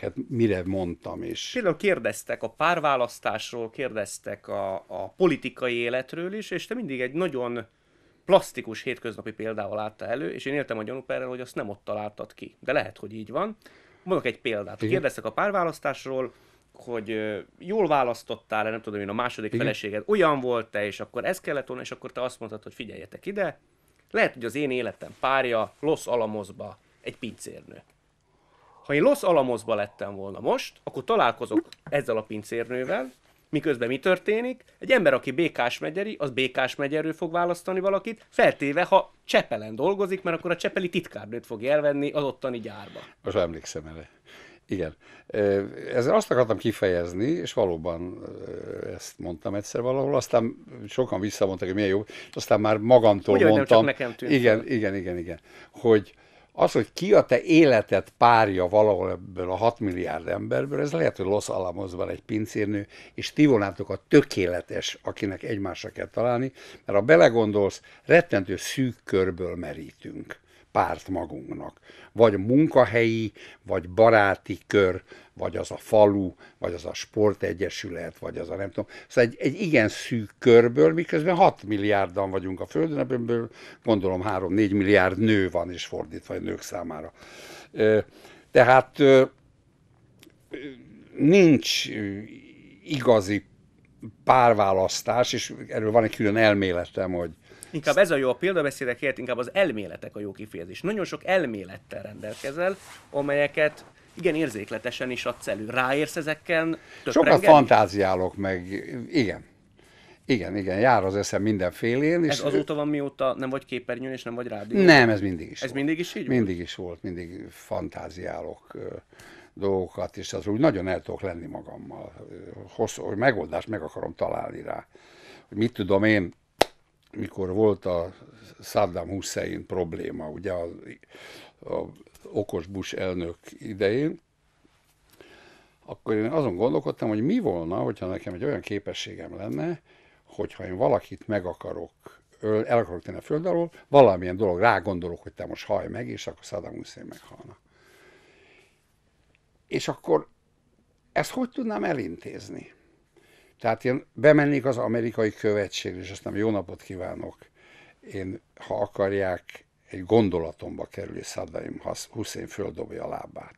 hát mire mondtam is. Például kérdeztek a párválasztásról, kérdeztek a, a politikai életről is, és te mindig egy nagyon plastikus hétköznapi példával látta elő, és én értem a gyanúperrel, hogy azt nem ott találtad ki. De lehet, hogy így van. Mondok egy példát. Kérdeztek a párválasztásról, hogy jól választottál nem tudom én, a második Igen. feleséged olyan volt te és akkor ez kellett volna, és akkor te azt mondtad, hogy figyeljetek ide, lehet, hogy az én életem párja Los Alamosba egy pincérnő. Ha én Los Alamosba lettem volna most, akkor találkozok ezzel a pincérnővel, miközben mi történik? Egy ember, aki békás megyeri, az békás megyerő fog választani valakit, feltéve, ha Csepelen dolgozik, mert akkor a csepeli titkárnőt fog elvenni az ottani gyárba. Most emlékszem erre. Igen. Ezzel azt akartam kifejezni, és valóban ezt mondtam egyszer valahol, aztán sokan visszamondtak, hogy milyen jó, és aztán már magamtól Ugyan, mondtam. Nem csak nekem tűnt igen, fel. igen, igen, igen. Hogy az, hogy ki a te életet párja valahol ebből a 6 milliárd emberből, ez lehet, hogy Los Alamosban egy pincérnő, és ti a tökéletes, akinek egymásra kell találni, mert ha belegondolsz, rettentő szűk körből merítünk párt magunknak. Vagy munkahelyi, vagy baráti kör, vagy az a falu, vagy az a sportegyesület, vagy az a nem tudom. Szóval egy, egy igen szűk körből, miközben 6 milliárdan vagyunk a Földön, ebből gondolom 3-4 milliárd nő van, és fordítva a nők számára. Tehát nincs igazi párválasztás, és erről van egy külön elméletem, hogy Inkább ez a jó a példabeszédek helyett, inkább az elméletek a jó kifejezés. Nagyon sok elmélettel rendelkezel, amelyeket igen érzékletesen is adsz elő. Ráérsz ezekkel. Sokat rengel, fantáziálok meg, igen. Igen, igen, jár az eszem mindenfélén. És ez azóta van, mióta nem vagy képernyőn és nem vagy rádió? Nem, ez mindig is Ez volt. mindig is így Mindig volt? is volt, mindig fantáziálok dolgokat, és az úgy nagyon el tudok lenni magammal. Hosszú, hogy megoldást meg akarom találni rá. Hogy mit tudom én, mikor volt a Saddam Hussein probléma, ugye a, a okos Bush elnök idején, akkor én azon gondolkodtam, hogy mi volna, hogyha nekem egy olyan képességem lenne, hogyha én valakit meg akarok, el akarok tenni a föld alól, valamilyen dolog, rá gondolok, hogy te most haj meg, és akkor Saddam Hussein meghalna. És akkor ezt hogy tudnám elintézni? Tehát én bemennék az amerikai követség, és azt nem jó napot kívánok. Én, ha akarják, egy gondolatomba kerül Saddam Hussein földobja a lábát.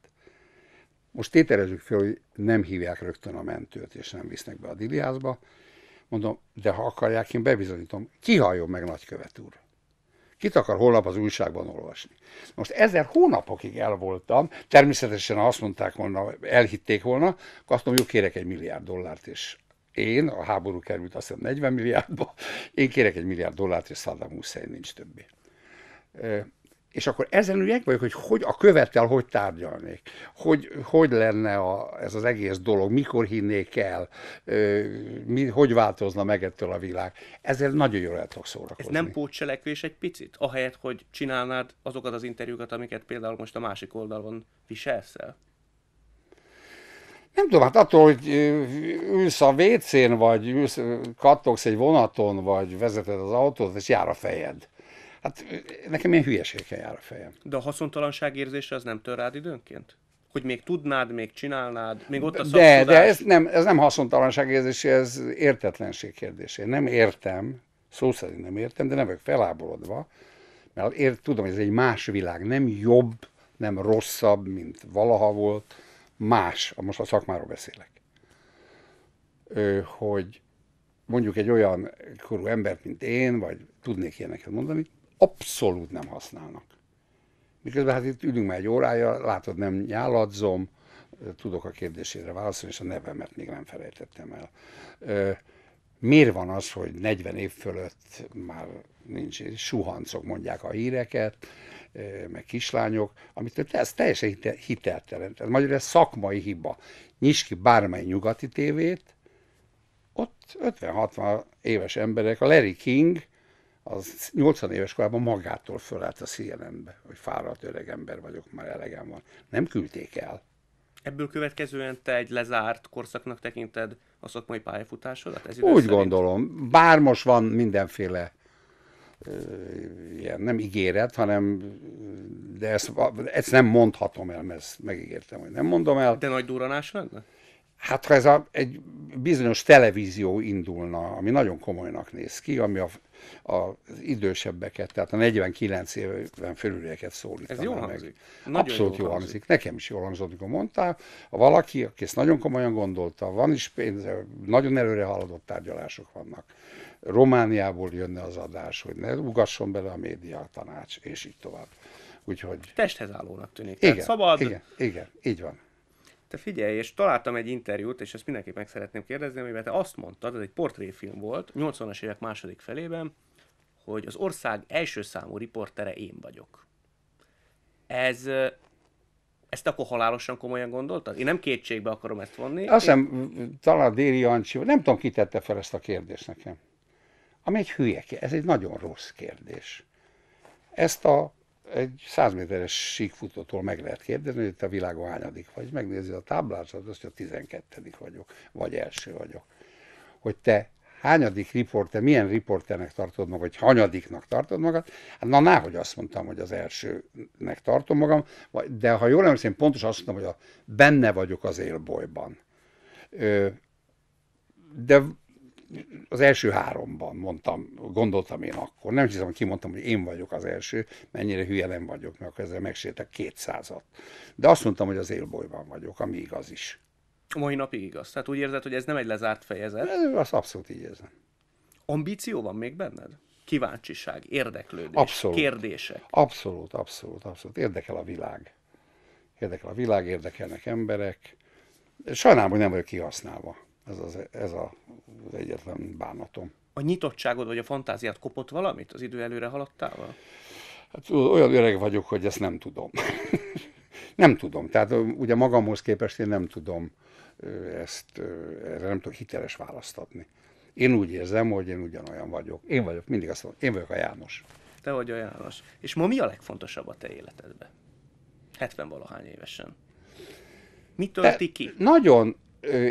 Most tételezzük fel, hogy nem hívják rögtön a mentőt, és nem visznek be a diliázba. Mondom, de ha akarják, én bebizonyítom, kihalljon meg nagykövet úr. Kit akar holnap az újságban olvasni? Most ezer hónapokig el voltam, természetesen ha azt mondták volna, elhitték volna, akkor azt mondom, jó, kérek egy milliárd dollárt, és én, a háború került azt hiszem 40 milliárdba, én kérek egy milliárd dollárt, és Saddam Hussein nincs többé. És akkor ezen ügyek vagyok, hogy, hogy a követel, hogy tárgyalnék, hogy, hogy lenne a, ez az egész dolog, mikor hinnék el, ö, mi, hogy változna meg ettől a világ. Ezzel nagyon jól lehetok szórakozni. Ez nem pótselekvés egy picit? Ahelyett, hogy csinálnád azokat az interjúkat, amiket például most a másik oldalon viselsz el? Nem tudom, hát attól, hogy ülsz a WC-n, vagy ülsz, kattogsz egy vonaton, vagy vezeted az autót, és jár a fejed. Hát nekem ilyen hülyeségekkel jár a fejem. De a haszontalanság érzése az nem tör rád időnként? Hogy még tudnád, még csinálnád, még ott a szakszodás. De, de ez nem, ez nem haszontalanság érzése, ez értetlenség kérdése. Nem értem, szó szerint nem értem, de nem vagyok feláborodva, mert ért, tudom, hogy ez egy más világ, nem jobb, nem rosszabb, mint valaha volt, más, most a szakmáról beszélek, hogy mondjuk egy olyan korú embert, mint én, vagy tudnék ilyeneket mondani, abszolút nem használnak. Miközben hát itt ülünk már egy órája, látod, nem nyáladzom, tudok a kérdésére válaszolni, és a nevemet még nem felejtettem el. Miért van az, hogy 40 év fölött már nincs, suhancok mondják a híreket, meg kislányok, amit ez teljesen hiteltelen. Ez magyarul ez szakmai hiba. Nyisd ki bármely nyugati tévét, ott 50-60 éves emberek, a Larry King, az 80 éves korában magától fölállt a CNN-be, hogy fáradt öreg ember vagyok, már elegem van. Nem küldték el. Ebből következően te egy lezárt korszaknak tekinted a szakmai pályafutásodat? Ez Úgy szerint? gondolom. Bár most van mindenféle ilyen nem ígéret, hanem de ezt, ezt nem mondhatom el, mert ezt megígértem, hogy nem mondom el. De nagy duranás lenne? Hát ha ez a, egy bizonyos televízió indulna, ami nagyon komolynak néz ki, ami a, a, az idősebbeket, tehát a 49 éven fölülieket szólítaná Ez jól meg. hangzik. Nagyon Abszolút jól, hangzik. hangzik. Nekem is jól hangzott, amikor mondtál. Ha valaki, aki ezt nagyon komolyan gondolta, van is pénze, nagyon előre haladott tárgyalások vannak. Romániából jönne az adás, hogy ne ugasson bele a média tanács, és így tovább. Úgyhogy... Testhez állónak tűnik. Igen, szabad. Igen, igen, így van te figyelj, és találtam egy interjút, és ezt mindenképp meg szeretném kérdezni, amiben te azt mondtad, ez egy portréfilm volt, 80-as évek második felében, hogy az ország első számú riportere én vagyok. Ez ezt akkor halálosan komolyan gondoltad? Én nem kétségbe akarom ezt vonni. Azt hiszem, én... talán Déri Jancsi, nem tudom, ki tette fel ezt a kérdést nekem. Ami egy hülye, ez egy nagyon rossz kérdés. Ezt a egy 100 méteres síkfutótól meg lehet kérdezni, hogy itt a világon hányadik vagy. Megnézi a táblázatot, azt, hogy a 12 vagyok, vagy első vagyok. Hogy te hányadik riporter, milyen riporternek tartod magad, vagy hanyadiknak tartod magad. Hát na, náhogy azt mondtam, hogy az elsőnek tartom magam, de ha jól emlékszem, pontosan azt mondtam, hogy a, benne vagyok az élbolyban. Ö, de az első háromban mondtam, gondoltam én akkor. Nem hiszem, kimondtam, hogy én vagyok az első, mennyire hülye nem vagyok, mert akkor ezzel megsértek kétszázat. De azt mondtam, hogy az élbolyban vagyok, ami igaz is. A mai napig igaz. Tehát úgy érzed, hogy ez nem egy lezárt fejezet? Ez, azt abszolút így érzem. Ambíció van még benned? Kíváncsiság, érdeklődés, abszolút. kérdések? Abszolút, abszolút, abszolút. Érdekel a világ. Érdekel a világ, érdekelnek emberek. Sajnálom, hogy nem vagyok kihasználva. Ez, az, ez a, egyetlen bánatom. A nyitottságod vagy a fantáziát kopott valamit az idő előre haladtával? Hát olyan öreg vagyok, hogy ezt nem tudom. nem tudom. Tehát ugye magamhoz képest én nem tudom ezt, erre nem tudok hiteles választ adni. Én úgy érzem, hogy én ugyanolyan vagyok. Én vagyok, mindig azt mondom, én vagyok a János. Te vagy a János. És ma mi a legfontosabb a te életedben? 70 valahány évesen. Mi tölti ki? Nagyon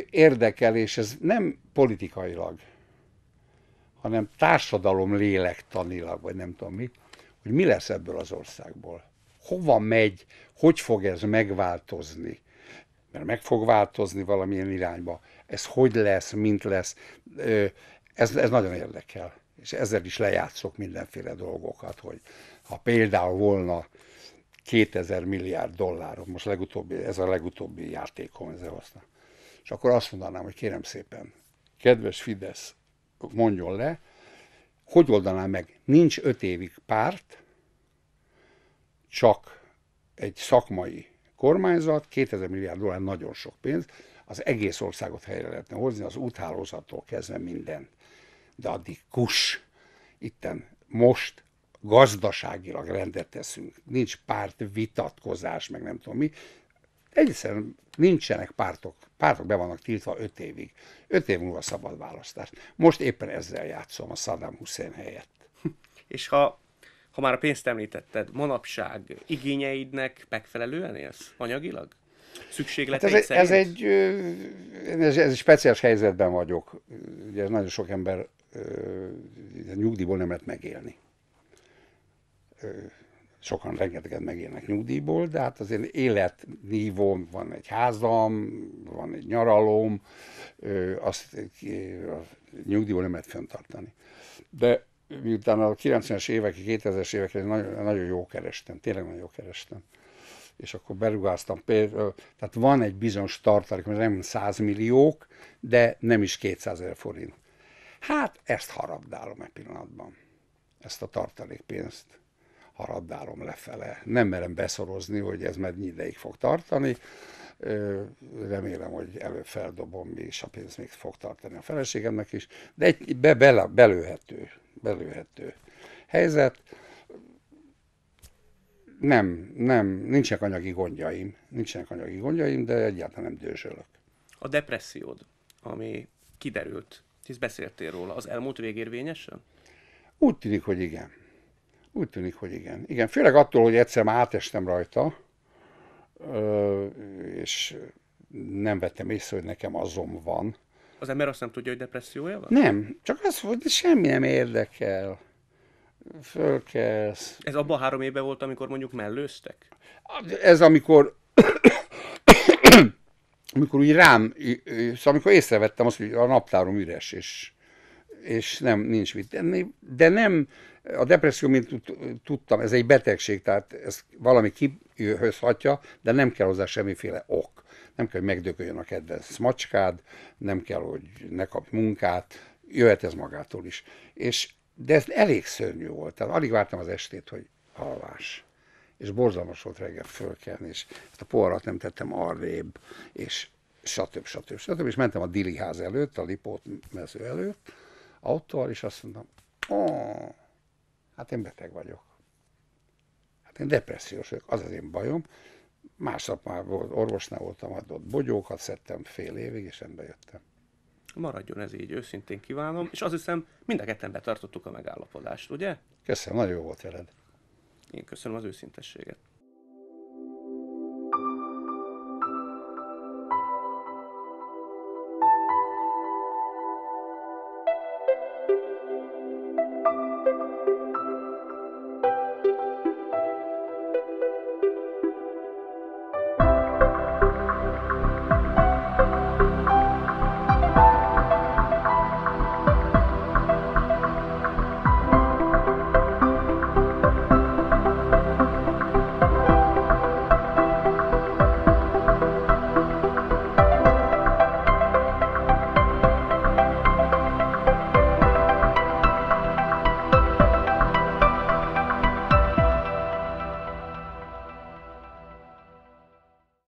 érdekel, és ez nem politikailag, hanem társadalom lélektanilag, vagy nem tudom mi, hogy mi lesz ebből az országból. Hova megy, hogy fog ez megváltozni? Mert meg fog változni valamilyen irányba. Ez hogy lesz, mint lesz, ez, ez nagyon érdekel. És ezzel is lejátszok mindenféle dolgokat, hogy ha például volna 2000 milliárd dollárom, most legutóbbi, ez a legutóbbi játékom ezzel aztán. És akkor azt mondanám, hogy kérem szépen, kedves Fidesz, mondjon le, hogy oldaná meg? Nincs öt évig párt, csak egy szakmai kormányzat, 2000 milliárd dollár nagyon sok pénz, az egész országot helyre lehetne hozni, az úthálózattól kezdve mindent. De addig kus, itten most gazdaságilag rendet teszünk, nincs párt vitatkozás, meg nem tudom mi, Egyszerűen nincsenek pártok. Pártok be vannak tiltva öt évig. Öt év múlva szabad választás. Most éppen ezzel játszom a Saddam Hussein helyett. És ha, ha már a pénzt említetted, manapság igényeidnek megfelelően élsz anyagilag? hát ez, egy, ez, egy, ez, ez egy speciális helyzetben vagyok. Ugye nagyon sok ember nyugdíjból nem lehet megélni sokan rengeteget megélnek nyugdíjból, de hát az én van egy házam, van egy nyaralom, azt a nyugdíjból nem lehet fenntartani. De miután a 90-es évek, 2000-es évekre nagyon, nagyon jó kerestem, tényleg nagyon jó kerestem és akkor berugáztam például, tehát van egy bizonyos tartalék, mert nem 100 milliók, de nem is 200 ezer forint. Hát ezt harabdálom egy pillanatban, ezt a tartalékpénzt a lefele. Nem merem beszorozni, hogy ez meddig ideig fog tartani. Remélem, hogy előbb feldobom, és a pénz még fog tartani a feleségemnek is. De egy be, be, belőhető, belőhető helyzet. Nem, nem, nincsenek anyagi gondjaim, nincsenek anyagi gondjaim, de egyáltalán nem dőzsölök. A depressziód, ami kiderült, hisz beszéltél róla, az elmúlt végérvényesen? Úgy tűnik, hogy igen. Úgy tűnik, hogy igen. Igen, főleg attól, hogy egyszer már átestem rajta, és nem vettem észre, hogy nekem azom van. Az ember azt nem tudja, hogy depressziója van? Nem, csak az, hogy semmi nem érdekel. Fölkelsz. Ez abban a három évben volt, amikor mondjuk mellőztek? Ez amikor amikor úgy rám, szóval amikor észrevettem azt, hogy a naptárom üres, és és nem, nincs mit tenni, de nem, a depresszió, mint tudtam, ez egy betegség, tehát ez valami kihőzhatja, de nem kell hozzá semmiféle ok. Nem kell, hogy megdököljön a kedvenc macskád, nem kell, hogy ne kapj munkát, jöhet ez magától is. És, de ez elég szörnyű volt, tehát alig vártam az estét, hogy alvás és borzalmas volt reggel fölkelni, és ezt a poharat nem tettem arrébb, és stb. stb. stb. stb. És mentem a Diliház előtt, a Lipót mező előtt, autóval, és azt mondtam, ó, oh, hát én beteg vagyok. Hát én depressziós vagyok, az az én bajom. Másnap már volt, orvosnál voltam, adott bogyókat szedtem fél évig, és rendbe jöttem. Maradjon ez így, őszintén kívánom, és azt hiszem, mind a ketten betartottuk a megállapodást, ugye? Köszönöm, nagyon jó volt veled. Én köszönöm az őszintességet.